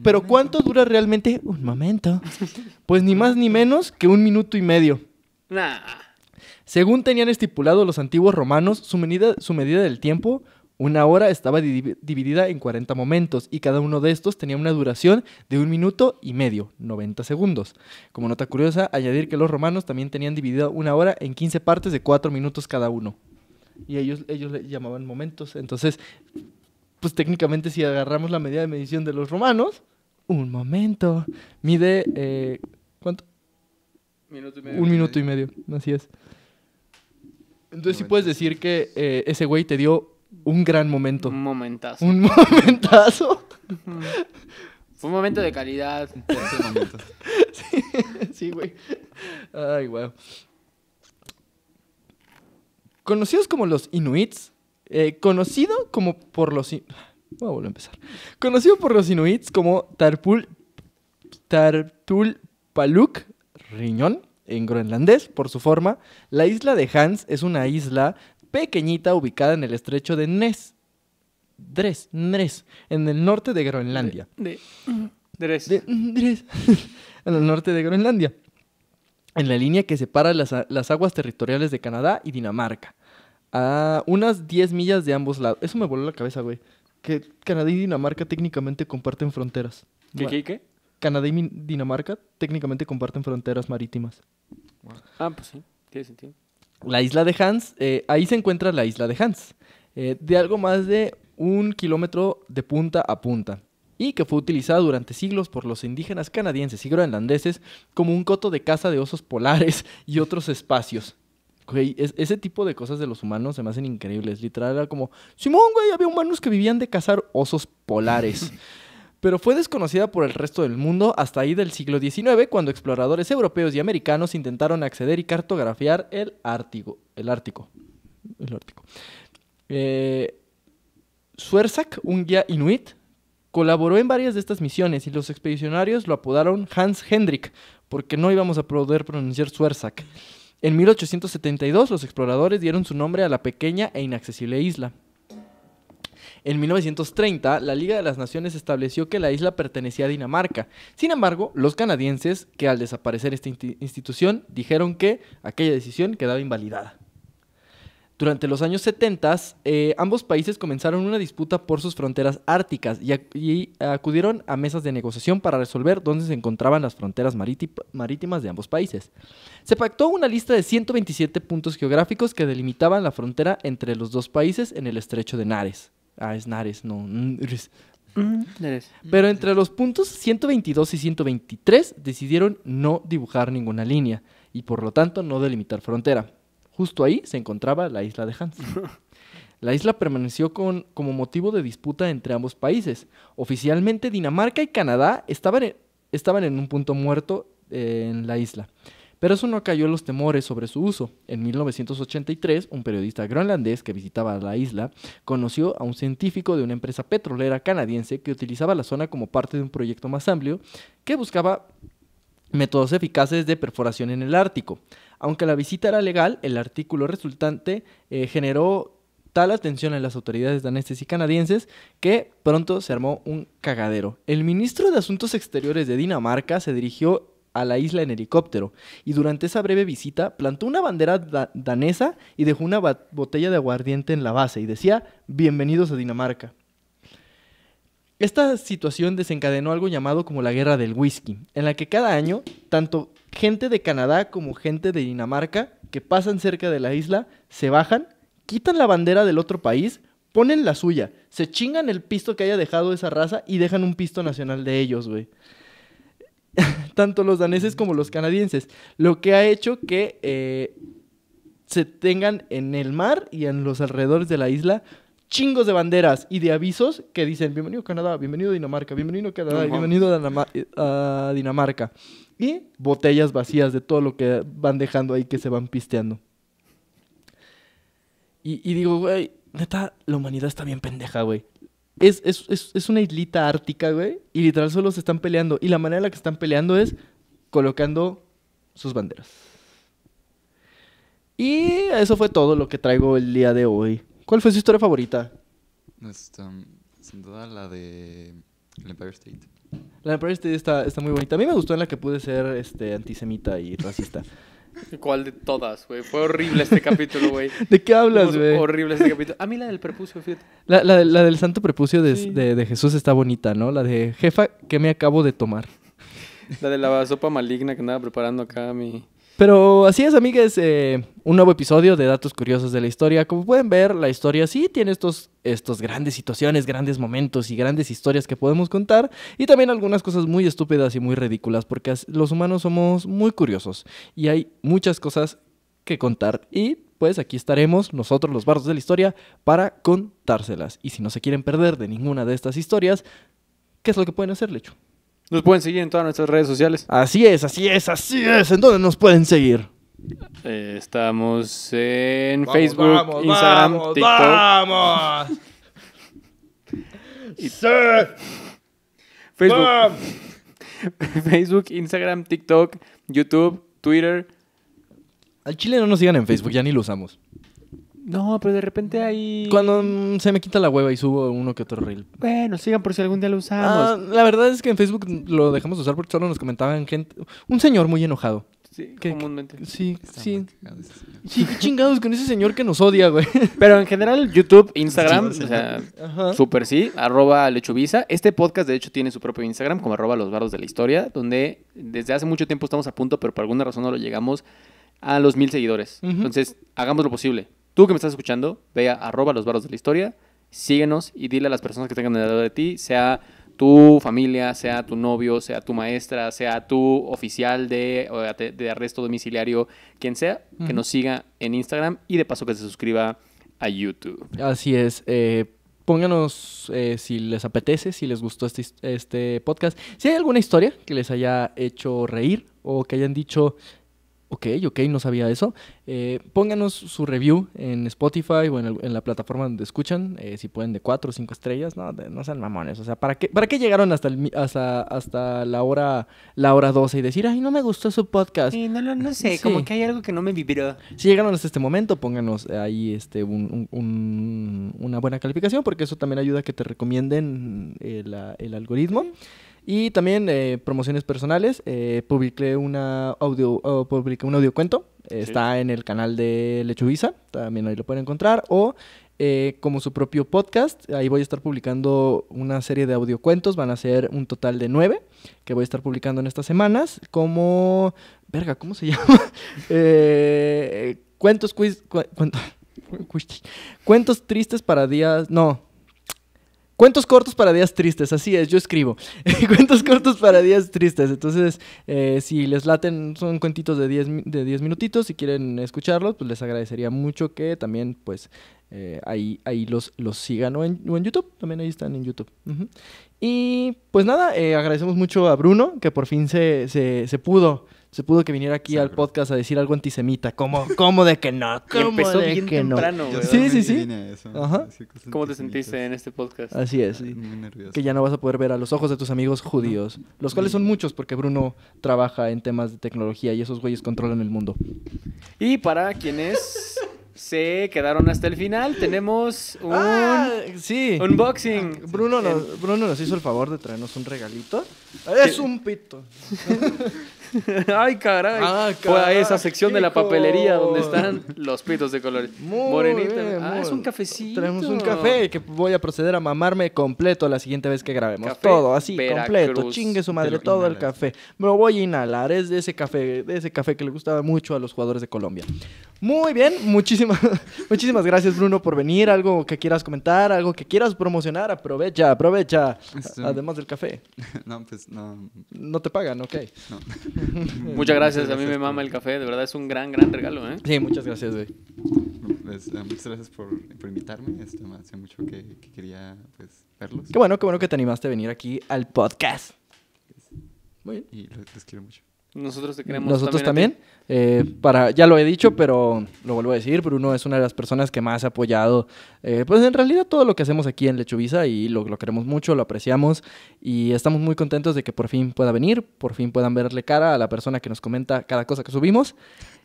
Pero ¿cuánto dura realmente un momento? [LAUGHS] Pues ni más ni menos que un minuto y medio. Según tenían estipulado los antiguos romanos, su medida del tiempo una hora estaba dividida en 40 momentos y cada uno de estos tenía una duración de un minuto y medio, 90 segundos. Como nota curiosa, añadir que los romanos también tenían dividido una hora en 15 partes de 4 minutos cada uno. Y ellos, ellos le llamaban momentos. Entonces, pues técnicamente si agarramos la medida de medición de los romanos, un momento, mide... Eh, ¿Cuánto? un minuto y medio, así es. Entonces sí puedes decir que eh, ese güey te dio un gran momento. Un momentazo. Un [LAUGHS] momentazo. un momento de calidad. [LAUGHS] [LAUGHS] sí, güey. Ay, wow. Conocidos como los Inuits, eh, conocido como por los... Voy a volver a empezar. Conocido por los Inuits como Tarpul... tarpul Paluk, riñón, en groenlandés, por su forma, la isla de Hans es una isla pequeñita ubicada en el estrecho de Nes. Dres, Nres, en el norte de Groenlandia. De, mm, Dres. [LAUGHS] en el norte de Groenlandia. En la línea que separa las, aguas territoriales de Canadá y Dinamarca. A unas 10 millas de ambos lados. Eso me voló la cabeza, güey. Que Canadá y Dinamarca técnicamente comparten fronteras. ¿Qué, qué, qué? Canadá y Dinamarca técnicamente comparten fronteras marítimas. Ah, pues sí, tiene sentido la isla de Hans, eh, ahí se encuentra la isla de Hans, eh, de algo más de un kilómetro de punta a punta, y que fue utilizada durante siglos por los indígenas canadienses y groenlandeses como un coto de caza de osos polares y otros espacios. ese tipo de cosas de los humanos se me hacen increíbles. Literal, era como, Simón, güey, había humanos que vivían de cazar osos polares. [LAUGHS] pero fue desconocida por el resto del mundo hasta ahí del siglo XIX, cuando exploradores europeos y americanos intentaron acceder y cartografiar el Ártico. El Ártico. El Ártico. Eh, Suersak, un guía inuit, colaboró en varias de estas misiones y los expedicionarios lo apodaron Hans Hendrik, porque no íbamos a poder pronunciar Suersak. En 1872 los exploradores dieron su nombre a la pequeña e inaccesible isla. En 1930, la Liga de las Naciones estableció que la isla pertenecía a Dinamarca. Sin embargo, los canadienses, que al desaparecer esta institución, dijeron que aquella decisión quedaba invalidada. Durante los años 70, eh, ambos países comenzaron una disputa por sus fronteras árticas y, y, acudieron a mesas de negociación para resolver dónde se encontraban las fronteras marítimas de ambos países. Se pactó una lista de 127 puntos geográficos que delimitaban la frontera entre los dos países en el estrecho de Nares. Ah, es Nares, no. Mm, [LAUGHS] mm, mm, Pero entre los puntos 122 y 123 decidieron no dibujar ninguna línea y por lo tanto no delimitar frontera. Justo ahí se encontraba la isla de Hans. [LAUGHS] La isla permaneció como motivo de disputa entre ambos países. Oficialmente Dinamarca y Canadá estaban en, estaban en un punto muerto eh, en la isla. Pero eso no cayó los temores sobre su uso. En 1983, un periodista groenlandés que visitaba la isla conoció a un científico de una empresa petrolera canadiense que utilizaba la zona como parte de un proyecto más amplio que buscaba métodos eficaces de perforación en el Ártico. Aunque la visita era legal, el artículo resultante eh, generó tal atención en las autoridades daneses y canadienses que pronto se armó un cagadero. El ministro de Asuntos Exteriores de Dinamarca se dirigió a la isla en helicóptero y durante esa breve visita plantó una bandera danesa y dejó una botella de aguardiente en la base y decía, bienvenidos a Dinamarca. Esta situación desencadenó algo llamado como la Guerra del Whisky, en la que cada año, tanto gente de Canadá como gente de Dinamarca que pasan cerca de la isla se bajan, quitan la bandera del otro país, ponen la suya, se chingan el pisto que haya dejado esa raza y dejan un pisto nacional de ellos, güey. [LAUGHS] tanto los daneses como los canadienses, lo que ha hecho que eh, se tengan en el mar y en los alrededores de la isla chingos de banderas y de avisos que dicen bienvenido a Canadá, bienvenido a Dinamarca, bienvenido a Canadá, bienvenido a, Dinamarca. Y botellas vacías de todo lo que van dejando ahí que se van pisteando. Y, y digo, güey, neta, la humanidad está bien pendeja, güey. Es, es, es, es una islita ártica, güey. Y literal solo se están peleando. Y la manera en la que están peleando es colocando sus banderas. Y eso fue todo lo que traigo el día de hoy. ¿Cuál fue su historia favorita? sin duda la de Empire State. La Empire State está, muy bonita. A mí me gustó en la que pude ser este, antisemita y racista. [LAUGHS] ¿Cuál de todas, güey? Fue horrible este capítulo, güey. [LAUGHS] ¿De qué hablas, güey? Horrible este capítulo. A mí la del prepucio, fíjate. La, la, la del santo prepucio de, de, de, Jesús está bonita, ¿no? La de jefa, que me acabo de tomar? La de la sopa maligna que andaba preparando acá mi, pero así es, amigas, eh, un nuevo episodio de Datos Curiosos de la Historia. Como pueden ver, la historia sí tiene estos, estos grandes situaciones, grandes momentos y grandes historias que podemos contar. Y también algunas cosas muy estúpidas y muy ridículas, porque los humanos somos muy curiosos. Y hay muchas cosas que contar. Y pues aquí estaremos nosotros, los bardos de la historia, para contárselas. Y si no se quieren perder de ninguna de estas historias, ¿qué es lo que pueden hacer, Lecho? Nos pueden seguir en todas nuestras redes sociales. Así es, así es, así es. ¿En dónde nos pueden seguir? Eh, estamos en Facebook, Instagram, TikTok. ¡Vamos! [LAUGHS] y... Facebook. [LAUGHS] Facebook, Instagram, TikTok, YouTube, Twitter. Al chile no nos sigan en Facebook, ya ni lo usamos. No, pero de repente ahí. Cuando mm, se me quita la hueva y subo uno que otro reel. Bueno, sigan por si algún día lo Ah, usamos. la verdad es que en Facebook lo dejamos usar porque solo nos comentaban gente. Un señor muy enojado. sí, comúnmente. Sí, sí. Sí, qué chingados con ese señor que nos odia, güey. [LAUGHS] Pero en general, YouTube, Instagram, o sea, sí, arroba lechuvisa. Este podcast, de hecho, tiene su propio Instagram, como arroba los barros de la historia, donde desde hace mucho tiempo estamos a punto, pero por alguna razón no lo llegamos a los mil seguidores. Entonces, hagamos lo posible. Tú que me estás escuchando, vea a arroba los barros de la historia, síguenos y dile a las personas que tengan lado de ti, sea tu familia, sea tu novio, sea tu maestra, sea tu oficial de, arresto domiciliario, quien sea, que nos siga en Instagram y de paso que se suscriba a YouTube. Así es. Eh, pónganos eh, si les apetece, si les gustó este, este podcast. Si hay alguna historia que les haya hecho reír o que hayan dicho, Ok, ok, no sabía eso. Eh, pónganos su review en Spotify o en, la plataforma donde escuchan, eh, si pueden de 4 o 5 estrellas, no, no sean mamones. O sea, ¿para qué, para qué llegaron hasta, el, hasta, hasta la, hora, la hora 12 y decir, ay, no me gustó su podcast? no, no, sé, [LAUGHS] como que hay algo que no me vibró. Si llegaron hasta este momento, pónganos ahí este, un, una buena calificación, porque eso también ayuda a que te recomienden eh, el, algoritmo. Y también eh, promociones personales. Eh, publiqué, una audio, publiqué un audiocuento. Eh, está en el canal de Lechuvisa, También ahí lo pueden encontrar. O eh, como su propio podcast. Ahí voy a estar publicando una serie de audiocuentos, van a ser un total de nueve, que voy a estar publicando en estas semanas, como... Verga, ¿cómo se [LAUGHS] llama? cuentos, [LAUGHS] cuentos tristes para días... No, Cuentos cortos para días tristes, así es, yo escribo. [LAUGHS] cuentos cortos para días tristes. Entonces, eh, si les laten, son cuentitos de 10 de diez minutitos, si quieren escucharlos, pues les agradecería mucho que también, pues, eh, ahí, ahí los, los sigan o en, YouTube, también ahí están en YouTube. Y pues nada, eh, agradecemos mucho a Bruno, que por fin se, se pudo se pudo que viniera aquí al podcast a decir algo antisemita. ¿Cómo, cómo de que no? [LAUGHS] ¿Cómo empezó de bien que no? sí, sí, sí. ¿Cómo te sentiste en este podcast? Así es. Muy nervioso. Que ya no vas a poder ver a los ojos de tus amigos judíos, los cuales son muchos porque Bruno trabaja en temas de tecnología y esos güeyes controlan el mundo. Y para quienes se quedaron hasta el final. Tenemos un ah, unboxing. Ah, Bruno nos, Bruno nos hizo el favor de traernos un regalito. Es un pito. [LAUGHS] [LAUGHS] Ay, caray. Ah, Fue a esa sección de la papelería donde están los pitos de color Muy ah, es un cafecito. Tenemos un café que voy a proceder a mamarme completo la siguiente vez que grabemos. todo, así, completo. Chingue su madre, todo el café. Me lo voy a inhalar. Es de ese café, de ese café que le gustaba mucho a los jugadores de Colombia. Muy bien, muchísimas, [LAUGHS] muchísimas gracias, Bruno, por venir. Algo que quieras comentar, algo que quieras promocionar, aprovecha, aprovecha. Este, Además del café. [LAUGHS] No, pues no. No te pagan, ok. No. [LAUGHS] muchas gracias, a mí me mama el café, de verdad es un gran, gran regalo, ¿eh? Sí, muchas gracias, güey. Pues, eh, muchas gracias por, invitarme, este, hace mucho que, que quería pues, verlos. Qué bueno, qué bueno que te animaste a venir aquí al podcast. Muy bien. Y los quiero mucho. Nosotros te queremos. Nosotros también. Eh, para, ya lo he dicho, pero lo vuelvo a decir, Bruno es una de las personas que más ha apoyado, eh, pues en realidad todo lo que hacemos aquí en Lechuvisa y lo, queremos mucho, lo apreciamos y estamos muy contentos de que por fin pueda venir, por fin puedan verle cara a la persona que nos comenta cada cosa que subimos.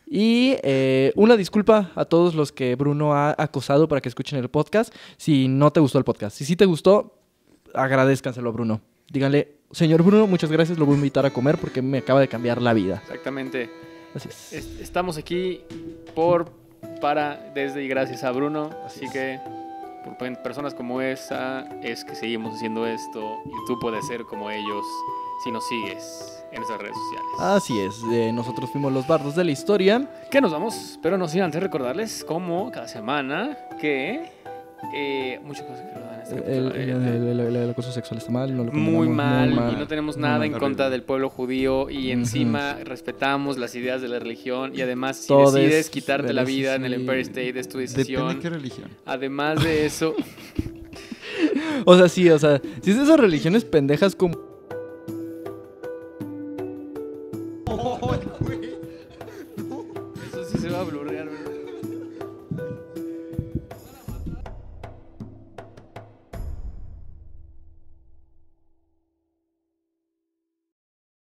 Y eh, una disculpa a todos los que Bruno ha acosado para que escuchen el podcast. Si no te gustó el podcast, si sí te gustó, agradezcanselo Bruno. Díganle, señor Bruno, muchas gracias, lo voy a invitar a comer porque me acaba de cambiar la vida. Exactamente. Así estamos aquí por, para, desde y gracias a Bruno. Así, que por personas como esa es que seguimos haciendo esto y tú puedes ser como ellos si nos sigues en esas redes sociales. Así es, eh, nosotros fuimos los bardos de la historia. Que nos vamos, pero no sin antes recordarles como cada semana que eh, muchas cosas que el, acoso sexual está mal, muy mal, y no tenemos nada en contra del pueblo judío y encima respetamos las ideas de la religión y además si decides quitarte la vida en el Empire State es tu decisión. religión. Además de eso... [LAUGHS] [LAUGHS] o sea, sí, o sea, si es de esas religiones pendejas como... [LAUGHS]